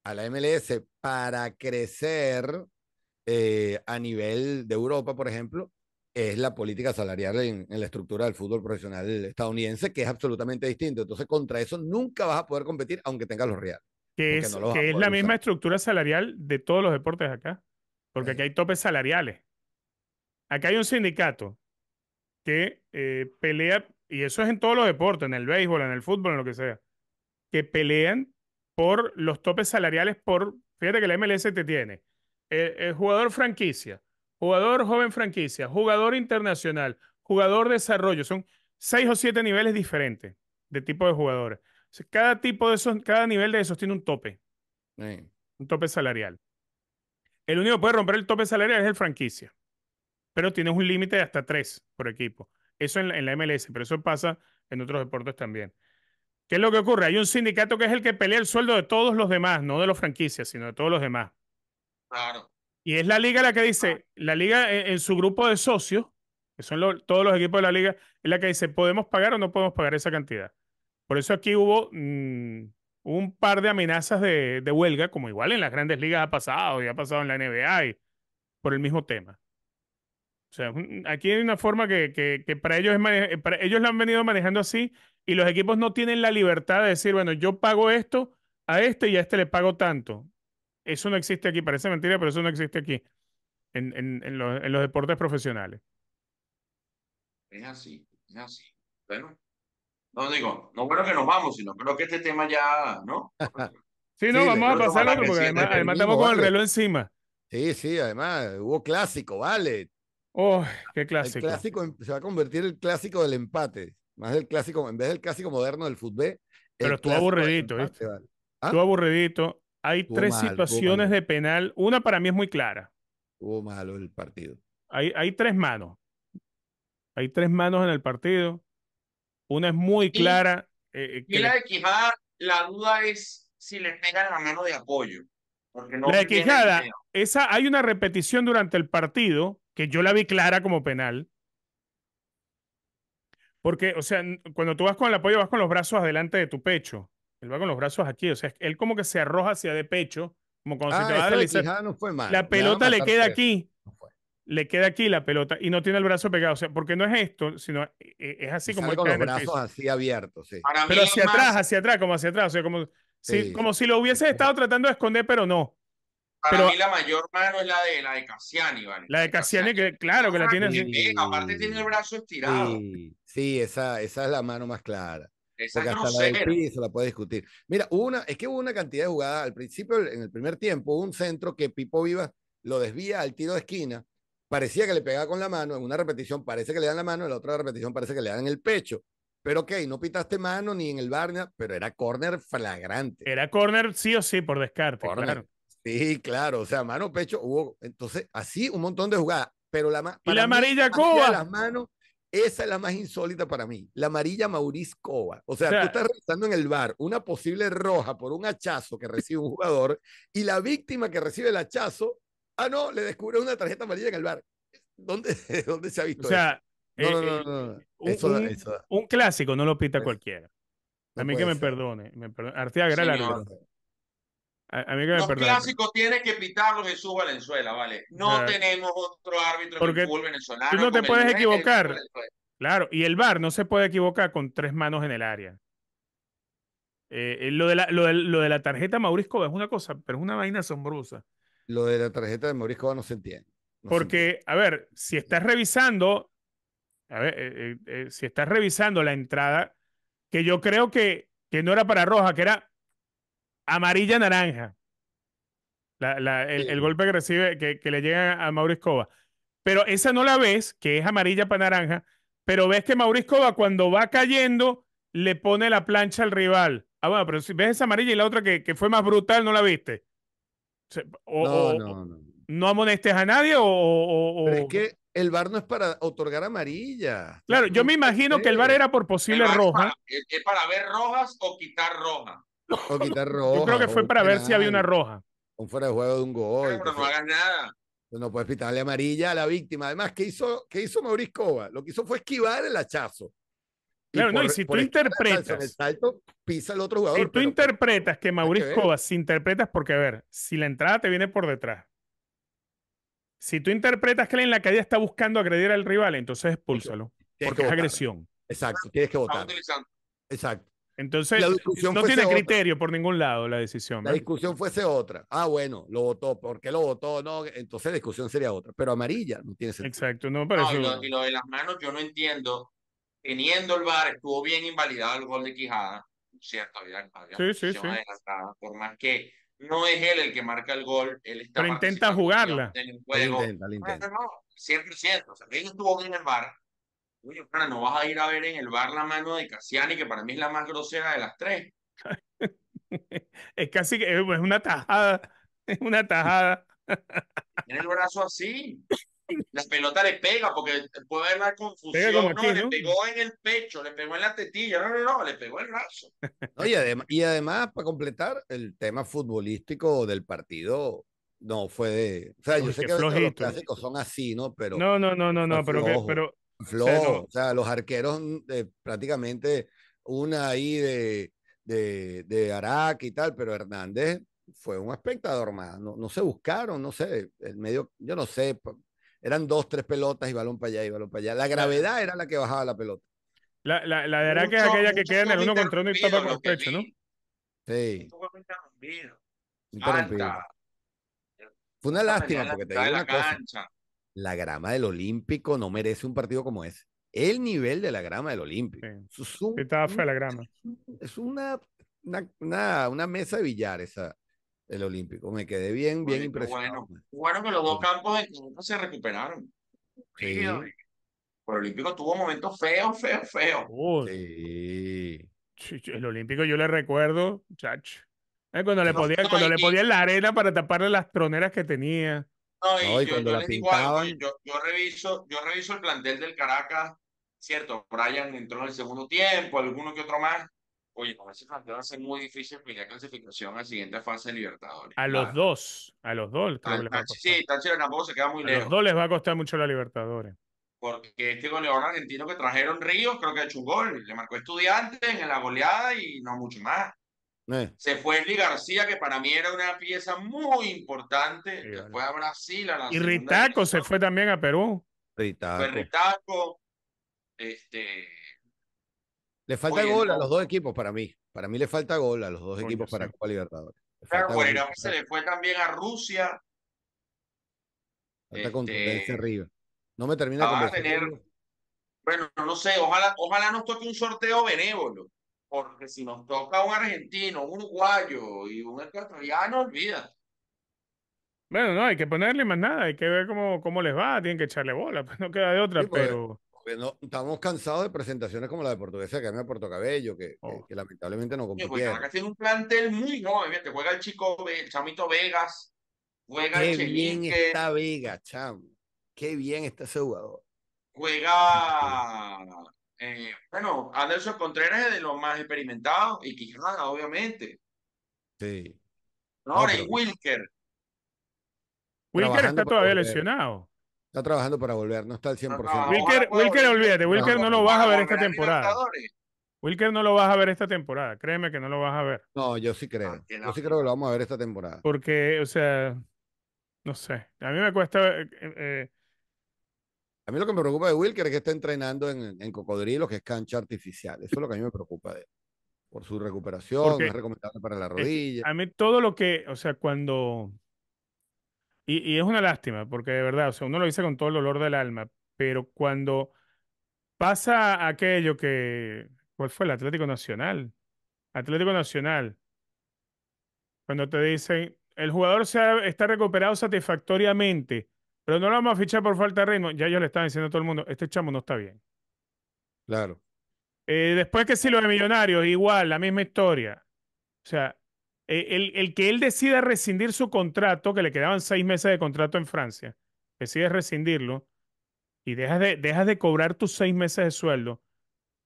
[SPEAKER 3] a la MLS para crecer a nivel de Europa, por ejemplo, es la política salarial en, la estructura del fútbol profesional estadounidense, que es absolutamente distinto. Entonces, contra eso nunca vas a poder competir, aunque tengas los reales.
[SPEAKER 2] Que es, que es la misma estructura salarial de todos los deportes acá. Porque aquí hay topes salariales. Acá hay un sindicato que eh, pelea, y eso es en todos los deportes, en el béisbol, en el fútbol, en lo que sea, que pelean por los topes salariales por, fíjate que la MLS te tiene, el eh, eh, jugador franquicia, jugador joven franquicia, jugador internacional, jugador desarrollo, son seis o siete niveles diferentes de tipo de jugadores. cada tipo de esos, cada nivel de esos tiene un tope,
[SPEAKER 3] un
[SPEAKER 2] tope salarial. El único que puede romper el tope salarial es el franquicia, pero tiene un límite de hasta tres por equipo. Eso en la, MLS, pero eso pasa en otros deportes también. ¿Qué es lo que ocurre? Hay un sindicato que es el que pelea el sueldo de todos los demás, no de los franquicias, sino de todos los demás. Claro. Y es la liga la que dice, ah. la liga en, su grupo de socios, que son todos los equipos de la liga, es la que dice, ¿podemos pagar o no podemos pagar esa cantidad? Por eso aquí hubo mm, un par de amenazas de, huelga, como igual en las grandes ligas ha pasado y ha pasado en la NBA, por el mismo tema. O sea, aquí hay una forma que, para ellos es ellos han venido manejando así y los equipos no tienen la libertad de decir, bueno, yo pago esto a este y a este le pago tanto. Eso no existe aquí, parece mentira, pero eso no existe aquí en, los, en los deportes profesionales.
[SPEAKER 1] Es así, es así. Bueno, no digo, no creo que nos vamos, sino creo que este tema ya, ¿no? <laughs>
[SPEAKER 3] sí, no, vamos a pasar otro, porque además, estamos con el reloj encima. Sí, sí, además hubo clásico, vale. Oh, qué clásico. El clásico em, se va a convertir el clásico del empate. Más del clásico, en vez del clásico moderno del fútbol. Pero estuvo aburridito, empate, ¿eh? Estuvo
[SPEAKER 2] aburridito.
[SPEAKER 3] Hay tres situaciones
[SPEAKER 2] de penal. Una para mí es muy clara.
[SPEAKER 3] Estuvo malo el partido.
[SPEAKER 2] Hay, hay tres manos. Hay tres manos en el partido. Una es muy clara.
[SPEAKER 1] Eh, eh, y, la de Quijada, la duda es si le pegan la mano de apoyo. Porque la de Quijada,
[SPEAKER 2] esa, hay una repetición durante el partido que yo la vi clara como penal. Porque, o sea, cuando tú vas con el apoyo, vas con los brazos adelante de tu pecho. Él va con los brazos aquí. O sea, él como que se arroja hacia de pecho, como cuando se ah, te va a No la pelota le queda aquí le queda aquí la pelota y no tiene el brazo pegado. O sea, porque no es esto, sino eh, eh, es así como. con los brazos
[SPEAKER 3] así abiertos, sí. pero hacia atrás,
[SPEAKER 2] hacia atrás, como hacia atrás. O sea, como, si, como si lo hubiese estado tratando de esconder, pero
[SPEAKER 3] no. Para pero, mí la
[SPEAKER 1] mayor mano es la de la de Cassiani, ¿vale?
[SPEAKER 3] La de Cassiani, que claro, que la tiene. Sí. aparte tiene el
[SPEAKER 1] brazo estirado.
[SPEAKER 3] Sí, esa, esa es la mano más clara. Esa Porque hasta la la puede discutir. Mira, una, es que hubo una cantidad de jugadas. Al principio, en el primer tiempo, hubo un centro que Pipo Viva lo desvía al tiro de esquina parecía que le pegaba con la mano, en una repetición parece que le dan la mano, en la otra repetición parece que le dan el pecho. Pero ok, no pitaste mano ni en el Barna, pero era corner flagrante. Era corner sí o sí por descarte. Corner. Sí, claro, o sea, mano, pecho, hubo. Entonces, así un montón de jugadas. Pero la más. Y la amarilla Cuba. Las manos, esa es la más insólita para mí. La amarilla Mauriz Cova. O sea, tú estás revisando en el bar una posible roja por un hachazo que recibe un jugador y la víctima que recibe el hachazo Ah, no, le descubrió una tarjeta amarilla en el bar. ¿Dónde, <laughs> dónde se ha visto? O sea,
[SPEAKER 2] un, clásico no lo pita eh, cualquiera. A mí que me perdone. Me perdone. Arteaga a, mí que me los clásico
[SPEAKER 1] tiene que pitarlo Jesús Valenzuela, ¿vale? No tenemos otro árbitro Porque en fútbol venezolano. Tú no te puedes equivocar.
[SPEAKER 2] Claro, y el VAR no se puede equivocar con tres manos en el área. Eh, eh, lo, de la, lo, de, lo, la, tarjeta Mauricio es una cosa, pero es una vaina asombrosa. Lo de la tarjeta de Cova no se entiende. Porque, a ver, si estás revisando, a ver, eh, eh, eh, si estás revisando la entrada, que yo creo que, que no era para roja, que era amarilla-naranja. el, golpe que recibe, que, le llega a Mauricio Cova Pero esa no la ves, que es amarilla para naranja, pero ves que Mauricio Cova cuando va cayendo le pone la plancha al rival. Ah, bueno, pero si ves esa amarilla y la otra que fue más brutal, no la viste no, no, amonestes a nadie Pero es que el bar
[SPEAKER 3] no es para otorgar amarilla.
[SPEAKER 2] Claro, yo me imagino que el bar era por posible roja.
[SPEAKER 3] Es para, ver rojas o quitar roja. <laughs> O quitar Yo creo que fue para ver si había una roja. Un fuera de juego de un gol. no hagas nada. No puedes pitarle amarilla a la víctima. Además, ¿qué hizo, qué hizo Mauricio Lo que hizo fue esquivar el hachazo si tú interpretas. pisa el otro tú pues,
[SPEAKER 2] interpretas que Mauricio Cobas si interpretas, porque a ver, si la entrada te viene por detrás, si tú interpretas que él en la caída está buscando agredir al rival, entonces expúlsalo. Porque es agresión. Exacto, tienes que votar.
[SPEAKER 3] Exacto. Entonces, no tiene criterio
[SPEAKER 2] por ningún lado la decisión. La ¿eh?
[SPEAKER 3] discusión fuese otra. Ah, bueno, lo votó. ¿Por qué lo votó? No, entonces la discusión sería otra. Pero amarilla no tiene sentido. Exacto, no me parece. Ah,
[SPEAKER 1] y, lo, de las manos, yo no entiendo teniendo el bar estuvo bien invalidado el gol de Quijada, ¿cierto? sí, sí, sí. por más que no es él el que marca el gol, él está Pero intenta
[SPEAKER 3] jugarla. El juego. Intenta,
[SPEAKER 1] cierto. O sea, él estuvo bien en el bar. Oye, no vas a ir a ver en el bar la mano de Cassiani, que para mí es la más grosera de las tres.
[SPEAKER 2] <laughs> es casi que es una tajada. Es una tajada.
[SPEAKER 1] Tiene el brazo así. La pelota le pega porque puede haber la confusión. no, le pegó en el pecho, le pegó en la tetilla, no, no, no, le pegó el brazo.
[SPEAKER 3] y, además, para completar, el tema futbolístico del partido no fue de. O sea, yo sé que los clásicos son así, ¿no? Pero, no, no, no, no, no, pero. Flojo, O, sea, los arqueros eh, prácticamente una ahí de, de, de y tal, pero Hernández fue un espectador más. No, no se buscaron, no sé, el medio, yo no sé, eran dos, tres pelotas y balón para allá y balón para allá. La gravedad era la que bajaba la pelota.
[SPEAKER 2] La, la, la de Araque es aquella que queda en el uno contra uno y tapa con los
[SPEAKER 3] pechos, ¿no? Sí. Alta. Fue una lástima porque te digo una cosa. La grama del Olímpico no merece un partido como ese. El nivel de la grama del Olímpico. Es estaba fue la grama. Es una mesa de billar esa, el Olímpico. Me quedé bien, bien impresionado.
[SPEAKER 1] Pues. Bueno, que los dos campos de se recuperaron. Sí. el Olímpico tuvo momentos feos, feos, feos.
[SPEAKER 3] Sí.
[SPEAKER 2] El Olímpico yo le recuerdo, chacho. Eh, cuando le, podía, cuando le podían la arena para taparle las troneras que tenía. No, yo, cuando
[SPEAKER 1] yo yo, reviso, yo reviso el plantel del Caracas, cierto, Brian entró en el segundo tiempo, alguno que otro más, Oye, con ese planteo va a ser muy difícil la clasificación a la siguiente fase de Libertadores. A los ah.
[SPEAKER 2] dos, a los dos. Creo a,
[SPEAKER 1] se queda muy lejos. A los
[SPEAKER 2] dos les va a costar mucho la Libertadores.
[SPEAKER 1] Porque este goleador argentino que trajeron Ríos, creo que ha hecho un gol. Le marcó estudiante en la goleada y no mucho más. Eh. Se fue Eli García, que para mí era una pieza muy importante. Se fue a Brasil a la Y Ritaco
[SPEAKER 2] se fue también a Perú.
[SPEAKER 1] Ritaco. Fue Ritaco. Este,
[SPEAKER 3] le falta bola gol a los dos equipos para mí. Para mí le falta gol a los dos equipos para Copa Libertadores. bueno, se
[SPEAKER 1] le fue también a Rusia.
[SPEAKER 3] Falta este... arriba. No me termina ah,
[SPEAKER 1] Bueno, no sé, ojalá, ojalá nos toque un sorteo benévolo. Porque si nos toca un argentino, un uruguayo y un ecuatoriano, olvida.
[SPEAKER 2] Bueno, no, hay que ponerle más nada, hay que ver cómo, cómo les va, tienen que echarle bola, pues no queda
[SPEAKER 3] de otra, pues, pero estamos cansados de presentaciones como la de Portuguesa que de una Cabello, que, que, oh. lamentablemente no pues, compitieron. Sí,
[SPEAKER 1] un plantel muy joven, te juega el chico, el chamito Vegas, juega Qué bien está
[SPEAKER 3] Vegas, chamo. Qué bien está ese jugador.
[SPEAKER 1] Juega, eh, bueno, Anderson Contreras es de los más experimentados y Quijada, obviamente. Sí. Ahora, Wilker.
[SPEAKER 3] Wilker está todavía lesionado. Está trabajando para volver, no está al 100%. Wilker, Wilker, olvídate, Wilker no, lo vas a ver esta temporada. Wilker no lo vas a
[SPEAKER 2] ver esta temporada, créeme que no lo vas a ver.
[SPEAKER 3] No, yo sí creo. Ah, yo sí creo que lo vamos a ver esta temporada.
[SPEAKER 2] Porque, o
[SPEAKER 3] sea, no sé. A mí me cuesta. Eh, eh, a mí lo que me preocupa de Wilker es que está entrenando en, cocodrilo, cocodrilos, que es cancha artificial. Eso es lo que a mí me preocupa de él. Por su recuperación, es recomendable para la rodilla.
[SPEAKER 2] a mí todo lo que, o sea, cuando y, es una lástima, porque de verdad, o sea, uno lo dice con todo el dolor del alma, pero cuando pasa aquello que, ¿cuál fue el Atlético Nacional? Atlético Nacional, cuando te dicen, el jugador se está recuperado satisfactoriamente, pero no lo vamos a fichar por falta de ritmo, ya yo le estaba diciendo a todo el mundo, este chamo no está bien. Claro. Eh, después que sí, lo de Millonarios, igual, la misma historia. O sea, eh, el, que él decida rescindir su contrato, que le quedaban seis meses de contrato en Francia, decides rescindirlo y dejas de, dejas de cobrar tus seis meses de sueldo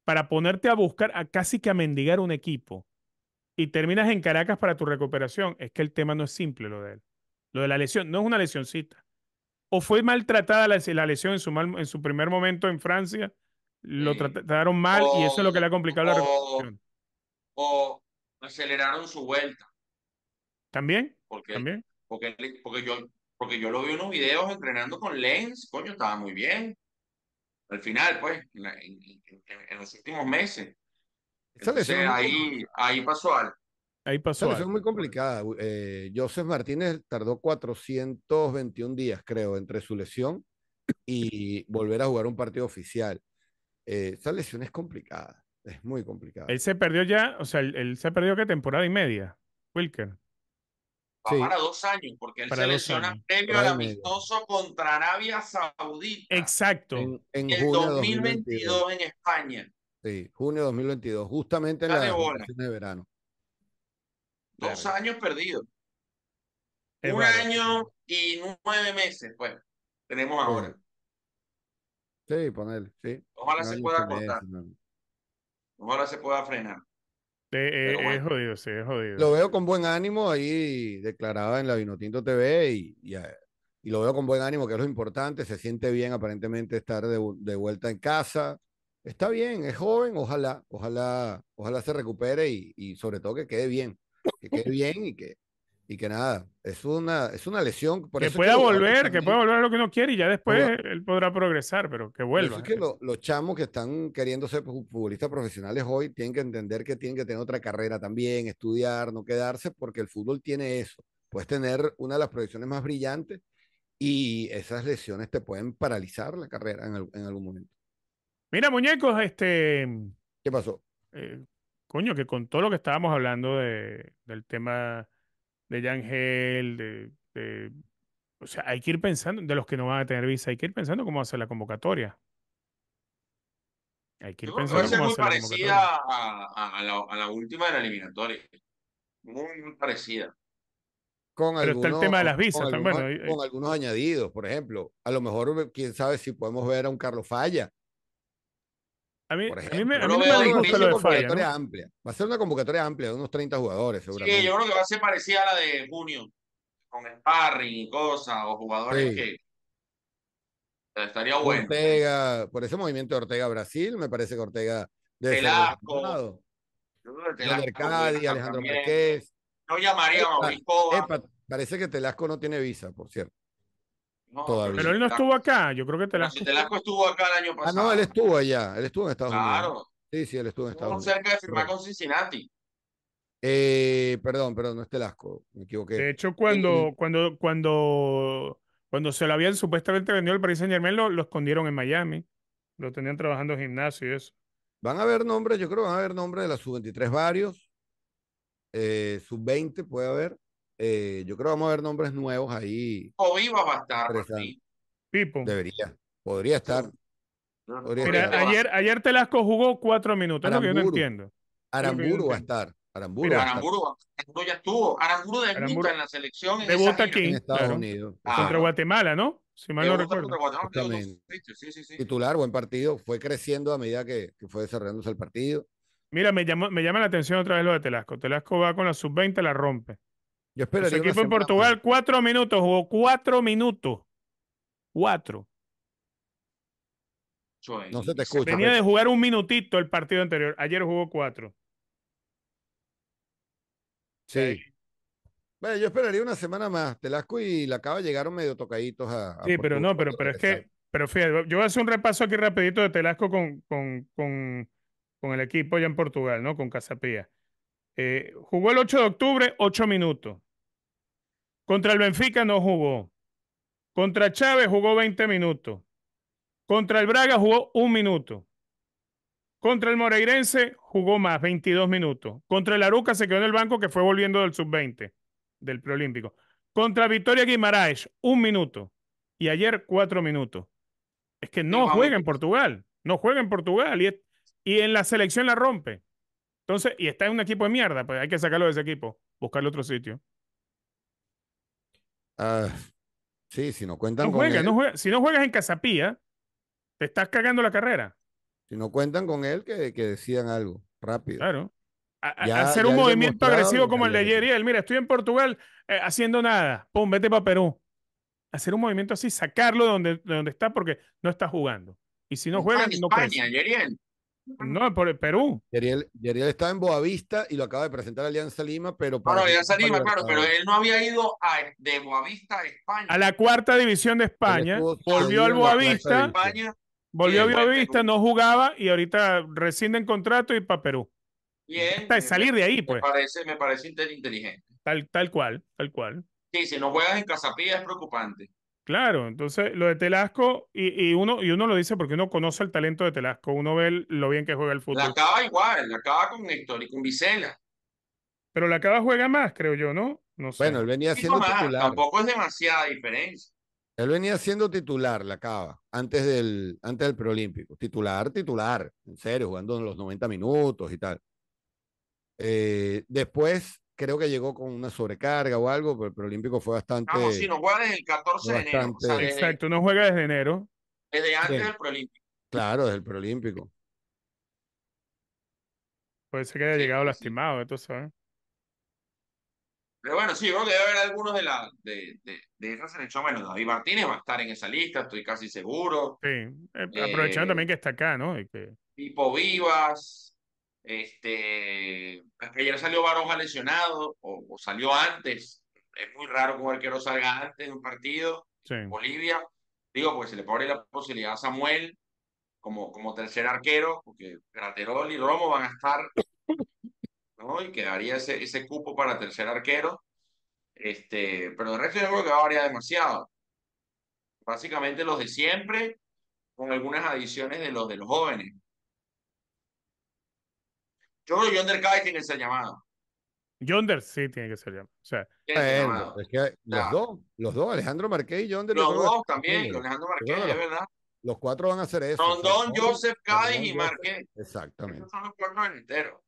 [SPEAKER 2] para ponerte a buscar, a casi que a mendigar un equipo y terminas en Caracas para tu recuperación, es que el tema no es simple lo de él. Lo de la lesión, no es una lesioncita. O fue maltratada la, la lesión en su, en su primer momento en Francia, lo trataron mal y eso es lo que le ha complicado la
[SPEAKER 1] recuperación. O aceleraron su vuelta. ¿También? Porque, ¿También? Porque, yo, porque yo lo vi en unos videos entrenando con Lens, coño, estaba muy bien. Al final, pues, en, los últimos meses. ahí, ahí pasó algo.
[SPEAKER 3] Ahí pasó. es muy complicada. Eh, Joseph Martínez tardó 421 días, creo, entre su lesión y volver a jugar un partido oficial. Eh, esa lesión es complicada, es muy complicada. Él se
[SPEAKER 2] perdió ya, o sea, él, él se perdió qué temporada y media, Wilker para
[SPEAKER 3] dos
[SPEAKER 1] años, porque él se lesiona previo al amistoso contra Arabia Saudita.
[SPEAKER 3] Exacto. En, el 2022,
[SPEAKER 1] en España.
[SPEAKER 3] Sí, junio 2022, justamente en la de verano.
[SPEAKER 1] Dos años perdidos. Un año y nueve meses, pues, tenemos
[SPEAKER 3] ahora. Sí, ponele. sí. Ojalá se pueda cortar.
[SPEAKER 1] Ojalá se pueda frenar.
[SPEAKER 3] Eh, es jodido, sí, es jodido. Lo veo con buen ánimo ahí declarada en la Vinotinto TV y, y, eh, y, lo veo con buen ánimo, que es lo importante. Se siente bien aparentemente estar de, vuelta en casa. Está bien, es joven, ojalá, ojalá, ojalá se recupere y, y sobre todo que quede bien. Que quede bien y que, y que nada, es una, es una lesión. que pueda volver, que, pueda volver
[SPEAKER 2] a lo que no quiere y ya después él podrá progresar, pero que vuelva. Es que
[SPEAKER 3] los chamos que están queriendo ser futbolistas profesionales hoy tienen que entender que tienen que tener otra carrera también, estudiar, no quedarse, porque el fútbol tiene eso. Puedes tener una de las proyecciones más brillantes y esas lesiones te pueden paralizar la carrera en, algún momento. Mira, muñecos, este... ¿Qué pasó? Eh,
[SPEAKER 2] coño, que con todo lo que estábamos hablando del tema de Yangel, de, O sea, hay que ir pensando, de los que no van a tener visa, hay que ir pensando cómo va a ser la convocatoria.
[SPEAKER 1] Hay que ir pensando cómo la parecida A, a, la, a, la, última de la eliminatoria. Muy, parecida.
[SPEAKER 3] Con Pero está el tema de las visas. con algunos añadidos, por ejemplo. A lo mejor, quién sabe si podemos ver a un Carlos Falla
[SPEAKER 1] a mí, a me, a mí convocatoria amplia.
[SPEAKER 3] Va a ser una convocatoria amplia de unos 30 jugadores, seguramente. Sí, yo creo
[SPEAKER 1] que va a ser parecida a la de junio, con sparring y cosas, o jugadores que. Estaría bueno.
[SPEAKER 3] Ortega, por ese movimiento de Ortega Brasil, me parece que Ortega. Telasco
[SPEAKER 1] Telasco. Arcadia, Alejandro también. No llamaría
[SPEAKER 3] a Parece que Telasco no tiene visa, por cierto. Pero él no estuvo acá, yo creo que Telasco. Si Telasco
[SPEAKER 1] estuvo acá el
[SPEAKER 3] año pasado. Ah, no, él estuvo allá, él estuvo en Estados Unidos. Claro. Sí, sí, él estuvo en Estados Unidos. cerca de firmar con Cincinnati. Eh, perdón, perdón, no es Telasco, me equivoqué. De hecho, cuando, eh,
[SPEAKER 2] cuando, cuando, cuando se lo habían supuestamente vendido al Paris Saint Germain, lo, escondieron en Miami. Lo tenían trabajando en gimnasio y eso.
[SPEAKER 3] Van a haber nombres, yo creo que van a haber nombres de las sub-23 varios. Eh, sub-20 puede haber. Eh, yo creo que vamos a ver nombres nuevos ahí. O Viva va a estar, Debería. Podría estar. ayer,
[SPEAKER 2] ayer Telasco jugó cuatro minutos. Aramburu. yo no entiendo. Aramburu va a estar. Aramburu, Aramburu,
[SPEAKER 1] ya estuvo. Aramburu de en la selección. En aquí. Estados
[SPEAKER 3] Unidos. Ah. Contra Guatemala, ¿no? Si mal no recuerdo. Sí, sí, sí. Titular, buen partido. Fue creciendo a medida que, fue desarrollándose el partido. Mira, me, me llama
[SPEAKER 2] la atención otra vez lo de Telasco. Telasco va con la sub-20, la rompe. El equipo en Portugal, cuatro minutos, jugó cuatro minutos. Cuatro. No se te escucha. Tenía de jugar un minutito el partido anterior. Ayer jugó cuatro.
[SPEAKER 3] Sí. Bueno, yo esperaría una semana más. Telasco y la Cava llegaron medio tocaditos a. sí, pero no, pero, pero es que.
[SPEAKER 2] Pero fíjate, yo voy a hacer un repaso aquí rapidito de Telasco con, con, con, con el equipo ya en Portugal, ¿no? Con Casapía. Eh, jugó el 8 de octubre, ocho minutos. Contra el Benfica no jugó. Contra Chávez jugó 20 minutos. Contra el Braga jugó un minuto. Contra el Moreirense jugó más, 22 minutos. Contra el Aruca se quedó en el banco que fue volviendo del sub-20 del preolímpico. Contra Victoria Guimaraes, un minuto. Y ayer, cuatro minutos. Es que no juega en Portugal. No juega en Portugal. Y, y en la selección la rompe. Entonces, y está en un equipo de mierda. Pues hay que sacarlo de ese equipo. Buscarle otro sitio.
[SPEAKER 3] Ah, sí, si no cuentan con él, si no juegas en Casapía, te estás cagando la carrera. Si no cuentan con él, que, decían algo rápido. Claro. hacer un movimiento agresivo como el de ayer
[SPEAKER 2] mira, estoy en Portugal eh, haciendo nada, pum, vete para Perú. Hacer un movimiento así, sacarlo de donde, donde está porque no está jugando.
[SPEAKER 3] Y si no juegan, no España, no, por el Perú. Yeriel, estaba en Boavista y lo acaba de presentar Alianza Lima, pero. Para Alianza Lima, claro, pero él
[SPEAKER 1] no había ido de Boavista a España. A la
[SPEAKER 3] cuarta división de España. Volvió al Boavista.
[SPEAKER 2] volvió a Boavista, no jugaba y ahorita en contrato y para Perú. Bien. salir de ahí, pues. Me parece,
[SPEAKER 1] me parece inteligente.
[SPEAKER 2] Tal, tal cual, tal cual.
[SPEAKER 1] Sí, si no juegas en Casapía es preocupante.
[SPEAKER 2] Claro, entonces lo de Telasco, y, uno, y uno lo dice porque uno conoce el talento de Telasco, uno ve lo bien que juega el fútbol. La
[SPEAKER 1] Cava igual, la acaba con Héctor y con Vicena.
[SPEAKER 3] Pero la Cava juega más, creo yo, ¿no? no sé. Bueno, él venía siendo titular. Tampoco
[SPEAKER 1] es demasiada diferencia.
[SPEAKER 3] Él venía siendo titular, la Cava, antes del, antes del preolímpico. Titular, titular, en serio, jugando los 90 minutos y tal. Eh, después creo que llegó con una sobrecarga o algo, pero el preolímpico fue bastante. No, si
[SPEAKER 1] no juega desde el 14 de enero. exacto,
[SPEAKER 3] no juega desde enero. Desde antes del
[SPEAKER 1] preolímpico.
[SPEAKER 2] Claro, desde el preolímpico. Puede ser que haya llegado lastimado, entonces. ¿eh?
[SPEAKER 1] Pero bueno, sí, creo que debe haber algunos de, la, de, de, de Bueno, David Martínez va a estar en esa lista, estoy casi seguro. Sí,
[SPEAKER 2] eh, aprovechando eh, también que está acá, ¿no? Y que...
[SPEAKER 1] Pipo Vivas, este, pues, ayer salió Baroja lesionado o, salió antes. Es muy raro que un arquero salga antes de un partido. en Bolivia, digo, pues se le abrir la posibilidad a Samuel como, como tercer arquero, porque Graterol y Romo van a estar, Y quedaría ese, ese cupo para tercer arquero. Este, pero de resto yo creo que va a demasiado. Básicamente los de siempre, con algunas adiciones de los de los jóvenes. Yo creo que Yonder Kai tiene que ser llamado.
[SPEAKER 2] Yonder sí tiene que ser llamado. O sea, los
[SPEAKER 1] dos,
[SPEAKER 3] los dos, Alejandro Marquez y Yonder. Los dos también, Alejandro Marquez, es verdad. Los cuatro van a hacer eso. Rondón, Joseph Cádiz y Marquez. Exactamente. Esos
[SPEAKER 1] son los cuatro entero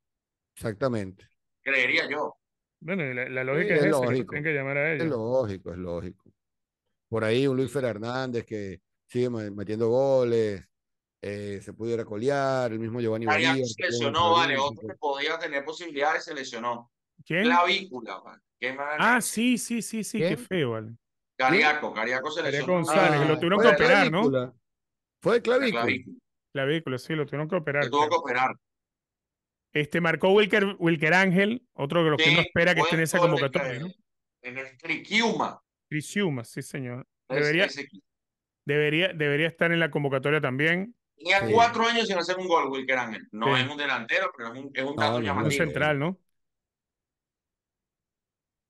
[SPEAKER 3] Exactamente.
[SPEAKER 2] Creería yo. Bueno, la, lógica es, esa, tienen
[SPEAKER 3] que llamar a ellos. Es lógico, es lógico. Por ahí un Luis Fernández Hernández que sigue metiendo goles. Eh, se pudiera colear, el mismo Giovanni Arias Cariaco se lesionó, vale, otro que
[SPEAKER 1] podía tener posibilidades se lesionó.
[SPEAKER 3] ¿Quién? Clavícula,
[SPEAKER 1] vale. ah,
[SPEAKER 3] sí, sí, sí, sí, qué feo,
[SPEAKER 2] vale.
[SPEAKER 1] Cariaco, Cariaco se lesionó. González, lo ah, tuvieron que operar, ¿no?
[SPEAKER 2] Fue de clavícula. clavícula. sí, lo tuvieron que operar. Lo tuvo que operar. Este marcó Wilker, Wilker Ángel, otro de los que no espera que esté en esa convocatoria, ¿no?
[SPEAKER 1] En el Triciuma.
[SPEAKER 2] Triciuma, sí, señor. Debería, debería, debería estar en la convocatoria también. Tenía cuatro
[SPEAKER 1] años sin hacer un gol, Wilker Ángel. No es un delantero, pero es un, es un un central, ¿no?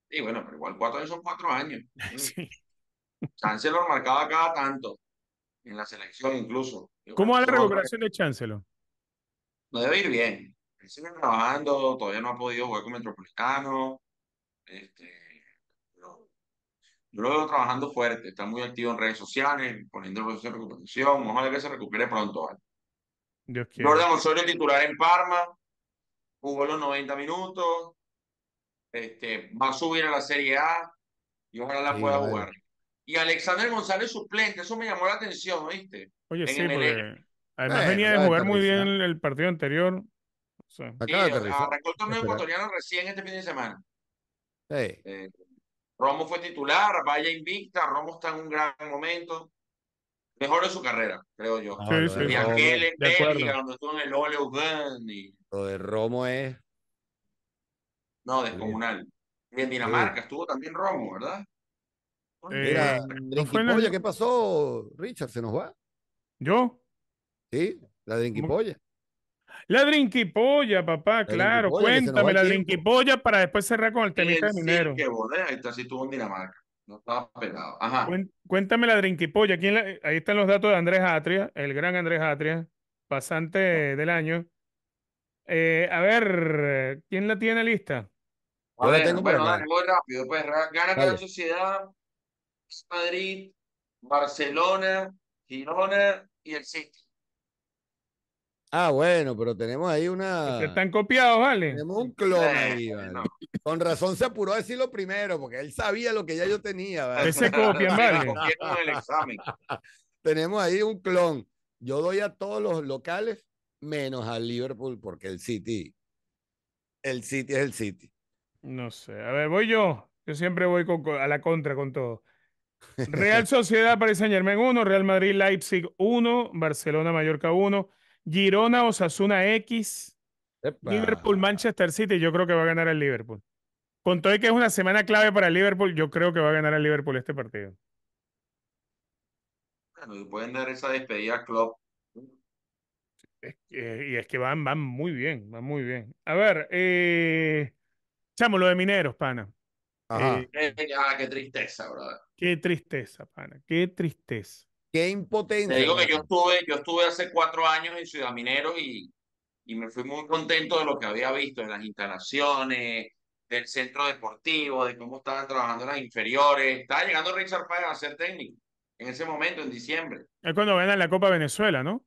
[SPEAKER 1] Sí, bueno, pero igual cuatro años son cuatro años. <laughs> Chancelo Chancellor marcaba cada tanto, en la selección incluso. ¿Cómo va la recuperación
[SPEAKER 2] de Chancelo?
[SPEAKER 1] No debe ir bien. Él sigue trabajando, todavía no ha podido jugar con Metropolitano. Este, yo lo veo trabajando fuerte, está muy activo en redes sociales, poniendo el proceso de recuperación. Ojalá que se recupere pronto. Osorio titular en Parma, jugó los 90 minutos, este, va a subir a la Serie A y ojalá la pueda jugar. Y Alexander González suplente, eso me llamó la atención, ¿viste? Oye, sí, porque además venía de jugar muy bien
[SPEAKER 2] el partido anterior. O sea. arrancó el torneo ecuatoriano
[SPEAKER 1] recién este fin de semana. Sí. Eh, Romo fue titular, vaya invicta, Romo está en un gran momento. Mejoró su carrera, creo yo. De aquel en Bélgica, cuando estuvo en el Ole y...
[SPEAKER 3] Lo de Romo es.
[SPEAKER 1] No, descomunal. Y en Dinamarca estuvo también Romo, ¿verdad?
[SPEAKER 3] Eh, Mira, ¿qué pasó, Richard? ¿Se nos va? ¿Yo? Sí, la de Inquipolla. La drinkipolla papá, claro. Cuéntame,
[SPEAKER 2] la drinkipolla para después cerrar con el temita de minero.
[SPEAKER 1] está si tuvo en Dinamarca. No estaba pegado.
[SPEAKER 2] Ajá. Cuéntame la drinkipolla Ahí están los datos de Andrés Atria, el gran Andrés Atria, pasante del año. Eh, a ver, ¿quién la tiene lista?
[SPEAKER 1] A ver, tengo bueno, voy rápido. Pues gana la Sociedad, Madrid, Barcelona, Girona y el City.
[SPEAKER 3] Ah, bueno, pero tenemos ahí una. están copiados, ¿vale? Tenemos un clon ahí, ¿vale? Con razón se apuró a decirlo primero, porque él sabía lo que ya yo tenía, ¿vale? Ese copian, ¿vale? <laughs> <laughs> tenemos ahí un clon. Yo doy a todos los locales, menos al Liverpool, porque el City. El City es el City.
[SPEAKER 2] No sé. A ver, voy yo. Yo siempre voy a la contra con todo. <laughs> Real Sociedad, Paris Saint Germain 1, Real Madrid, Leipzig 1, Barcelona, Mallorca 1. Girona, Osasuna X, Liverpool, Manchester City. Yo creo que va a ganar el Liverpool. Con todo y que es una semana clave para el Liverpool, yo creo que va a ganar el Liverpool este partido.
[SPEAKER 1] Bueno, pueden dar esa despedida a Klopp.
[SPEAKER 2] Eh, y es que van, van muy bien, van muy bien. A ver, eh, lo de mineros, pana. Eh,
[SPEAKER 1] eh, ah, qué tristeza, brother.
[SPEAKER 2] Qué tristeza, pana. Qué tristeza. Qué impotencia. Te digo que yo
[SPEAKER 1] estuve, yo estuve hace cuatro años en Ciudad Minero y, y me fui muy contento de lo que había visto de las instalaciones, del centro deportivo, de cómo estaban trabajando las inferiores. Estaba llegando Richard Páez a ser técnico en ese momento, en diciembre.
[SPEAKER 2] Es cuando ganan la Copa Venezuela, ¿no?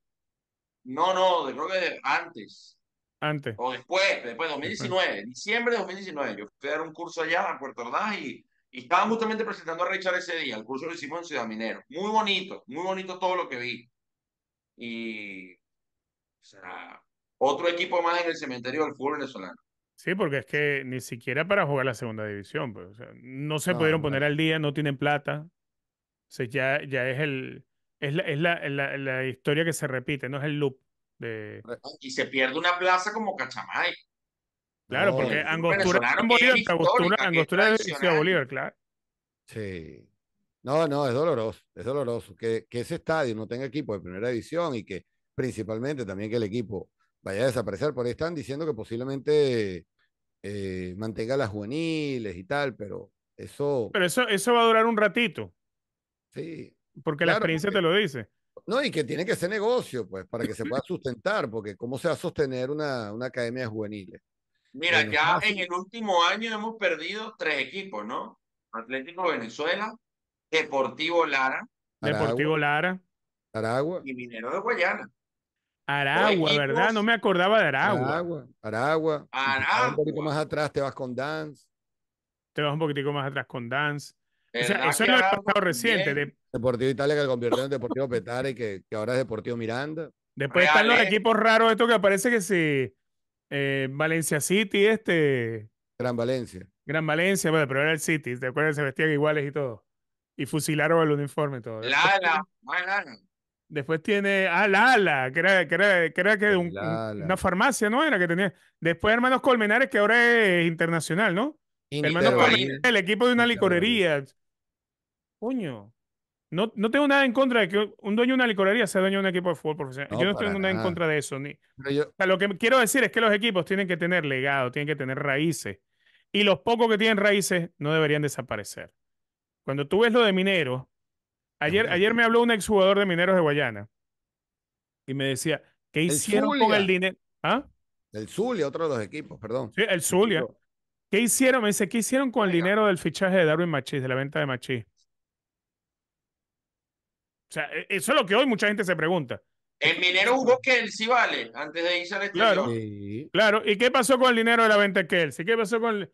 [SPEAKER 1] No, no, creo que antes. Antes. O después, después, 2019, diciembre de 2019. Yo fui a dar un curso allá a Puerto Ordaz y y estaban justamente presentando a Richard ese día, el curso lo hicimos en Ciudad Minero. Muy bonito, muy bonito todo lo que vi. Y será otro equipo más en el cementerio del fútbol venezolano.
[SPEAKER 2] Sí, porque es que ni siquiera para jugar la segunda división, pues, no se pudieron poner al día, no tienen plata. O sea, ya, ya es el es la, historia que se repite, no es el loop de...
[SPEAKER 1] Y se pierde una plaza como Cachamay.
[SPEAKER 2] Claro, porque Angostura es Angostura, Angostura es Bolívar,
[SPEAKER 3] claro. Sí. No, no, es doloroso, es doloroso que, ese estadio no tenga equipo de primera división y que principalmente también que el equipo vaya a desaparecer. Por ahí están diciendo que posiblemente eh, mantenga las juveniles y tal, pero eso.
[SPEAKER 2] Pero eso, eso va a durar un
[SPEAKER 3] ratito. Sí. Porque la experiencia te lo dice. No, y que tiene que ser negocio, pues, para que se pueda <laughs> sustentar, porque ¿cómo se va a sostener una, una academia de juveniles?
[SPEAKER 1] Mira, ya en el último año hemos perdido tres equipos, ¿no? Atlético Venezuela, Deportivo Lara.
[SPEAKER 3] Deportivo Lara. Aragua.
[SPEAKER 1] Y Minero de Guayana.
[SPEAKER 2] Aragua, ¿verdad? No me acordaba de Aragua. Aragua. Aragua. Un
[SPEAKER 3] poquito más atrás te vas con Dance. Te vas un poquitico más atrás con Dance. eso es lo que pasado reciente. Deportivo Italia que lo convirtió en Deportivo Petare y que, ahora es Deportivo Miranda.
[SPEAKER 2] Después están los equipos raros, estos que parece que sí. Eh, Valencia City, este. Gran Valencia. Gran Valencia, bueno, pero era el City, ¿te acuerdas? Se vestían iguales y todo. Y fusilaron el uniforme todo. Lala, Después tiene, ah, Lala, que era que, era, que, que una farmacia, ¿no? Era que tenía. Después Hermanos Colmenares, que ahora es internacional, ¿no? Hermanos Colmenares, el equipo de una licorería. Coño. No, tengo nada en contra de que un dueño de una licorería sea dueño de un equipo de fútbol profesional. yo no tengo nada en contra de eso. Ni... lo que quiero decir es que los equipos tienen que tener legado, tienen que tener raíces. Y los pocos que tienen raíces no deberían desaparecer. Cuando tú ves lo de Minero, ayer, ayer me habló un exjugador de Mineros de Guayana y me decía, ¿qué hicieron con el dinero? ¿Ah?
[SPEAKER 3] El Zulia, otro de los equipos, perdón. el
[SPEAKER 2] Zulia. ¿Qué hicieron? Me dice, ¿qué hicieron con el dinero del fichaje de Darwin Machís, de la venta de Machís? O sea, e, eso es lo que hoy mucha gente se pregunta.
[SPEAKER 1] El minero jugó que vale antes de irse al exterior. Claro,
[SPEAKER 2] claro. ¿Y qué pasó con el dinero de la venta de Kelsey? ¿Qué pasó con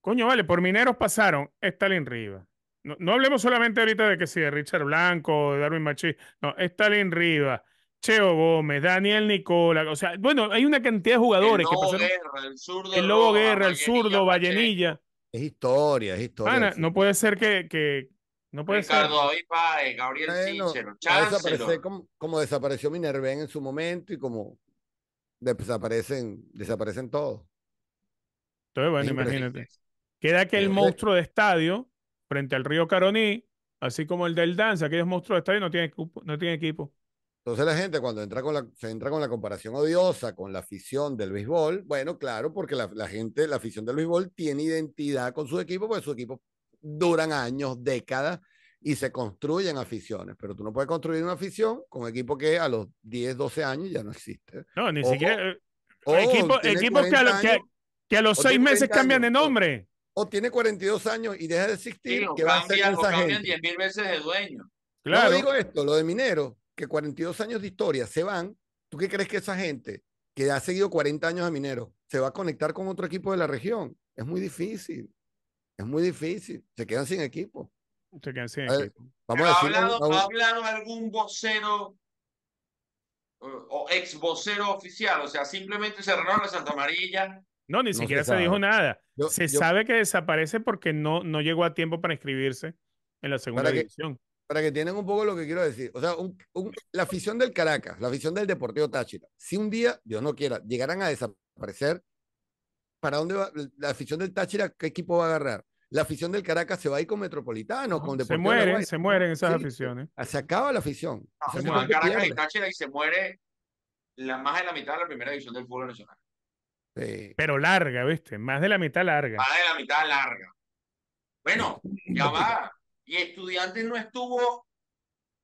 [SPEAKER 2] Coño, vale, por mineros pasaron Stalin Riva. No, no hablemos solamente ahorita de que sí, de Richard Blanco, de Darwin Machi. No, Stalin Riva, Cheo Gómez, Daniel Nicola. O sea, bueno, hay una cantidad de jugadores. El Lobo que pasaron...
[SPEAKER 1] Guerra, el zurdo. El Lobo
[SPEAKER 2] Guerra, el zurdo, Vallenilla. Es
[SPEAKER 3] historia, es
[SPEAKER 2] historia. Ana, no puede ser que, que,
[SPEAKER 3] no puede Ricardo
[SPEAKER 1] ser. Eh, Gabriel bueno, Chávez
[SPEAKER 3] como, como, desapareció Minervén en su momento y como desaparecen, desaparecen todos.
[SPEAKER 2] Entonces, bueno, imagínate. Queda aquel monstruo de estadio frente al río Caroní, así como el del Danza, aquellos monstruos de estadio no tienen, no tiene equipo.
[SPEAKER 3] Entonces la gente cuando entra con la, se entra con la comparación odiosa con la afición del béisbol, bueno, claro, porque la, la gente, la afición del béisbol tiene identidad con su equipo, pues su equipo duran años, décadas y se construyen aficiones, pero tú no puedes construir una afición con un equipo que a los 10, 12 años ya no existe. No, ni siquiera. Eh, equipos que, a los, que, 6 meses cambian de nombre. O, tiene 42 años y deja de existir. que va a ser cambian 10 mil veces de dueño. Claro. digo esto, lo de Minero, que 42 años de historia se van. ¿Tú qué crees que esa gente que ha seguido 40 años a Minero se va a conectar con otro equipo de la región? Es muy difícil es muy difícil. Se quedan sin equipo. Se quedan sin equipo. Vamos a ha,
[SPEAKER 1] hablado, algún vocero o ex vocero oficial? O sea, simplemente cerraron la Santa Amarilla.
[SPEAKER 2] No, ni siquiera se, dijo nada. se sabe que desaparece porque no, no llegó a tiempo para inscribirse
[SPEAKER 3] en la segunda división. para que tienen un poco lo que quiero decir. O sea, la afición del Caracas, la afición del Deportivo Táchira, si un día, Dios no quiera, llegarán a desaparecer, ¿para dónde va? La afición del Táchira, ¿qué equipo va a agarrar? La afición del Caracas se va a ir con Metropolitano, con Deportivo. Se mueren, se mueren esas aficiones. Se acaba la afición. se, Caracas y
[SPEAKER 1] Táchira y se muere la, más de la mitad de la primera división del fútbol nacional.
[SPEAKER 2] Pero larga, ¿viste? Más de la mitad larga. Más de
[SPEAKER 1] la mitad larga. Bueno, ya va. Y Estudiantes no estuvo.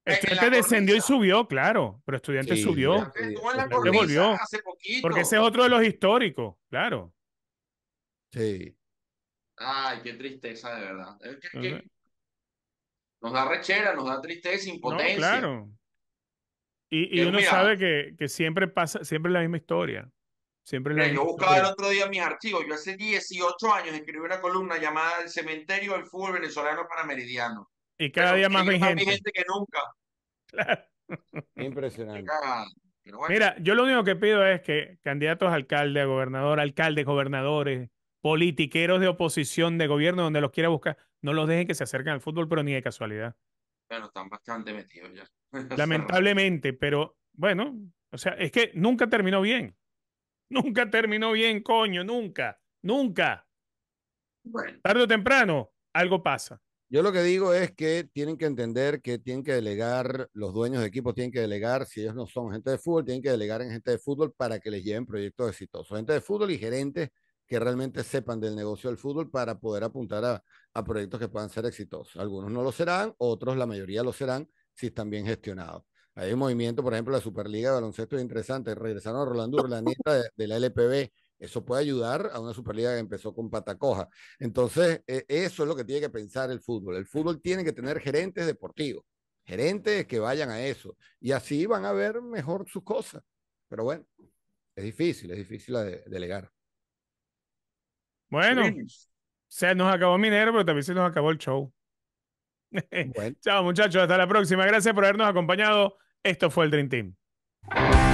[SPEAKER 1] Estudiantes descendió
[SPEAKER 2] y subió, claro. Pero Estudiantes subió. Estudiantes volvió. Hace poquito. Porque ese es otro de los históricos, claro.
[SPEAKER 3] Sí.
[SPEAKER 1] Ay, qué tristeza, de verdad. nos da rechera, nos da tristeza, impotencia. claro.
[SPEAKER 2] Y, uno sabe que, que, siempre pasa, siempre la misma historia. Siempre yo buscaba el
[SPEAKER 1] otro día mis archivos. Yo hace 18 años escribí una columna llamada El cementerio del fútbol venezolano para meridiano.
[SPEAKER 3] Y cada día más vigente. Más que nunca. <laughs> Impresionante.
[SPEAKER 2] Mira, yo lo único que pido es que candidatos a alcalde, a gobernador, alcaldes, gobernadores, politiqueros de oposición, de gobierno, donde los quiera buscar, no los dejen que se acerquen al fútbol, pero ni de casualidad.
[SPEAKER 1] Bueno, están bastante metidos ya. <laughs>
[SPEAKER 2] Lamentablemente, pero bueno, o sea, es que nunca terminó bien. Nunca terminó bien, coño, nunca,
[SPEAKER 3] nunca. Tarde o temprano, algo pasa. Yo lo que digo es que tienen que entender que tienen que delegar, los dueños de equipos tienen que delegar, si ellos no son gente de fútbol, tienen que delegar en gente de fútbol para que les lleven proyectos exitosos. Gente de fútbol y gerentes que realmente sepan del negocio del fútbol para poder apuntar a, proyectos que puedan ser exitosos. Algunos no lo serán, otros, la mayoría lo serán, si están bien gestionados. Hay un movimiento, por ejemplo, la Superliga de Baloncesto es interesante. Regresaron a Rolando <laughs> Urlanita de, la LPB. Eso puede ayudar a una Superliga que empezó con patacoja. Entonces, e, eso es lo que tiene que pensar el fútbol. El fútbol tiene que tener gerentes deportivos, gerentes que vayan a eso. Y así van a ver mejor sus cosas. Pero bueno, es difícil, es difícil eh, delegar.
[SPEAKER 2] Bueno, se nos acabó Minero, pero también se nos acabó el show. <laughs> Chao, muchachos. Hasta la próxima. Gracias por habernos acompañado. Esto fue el Dream Team.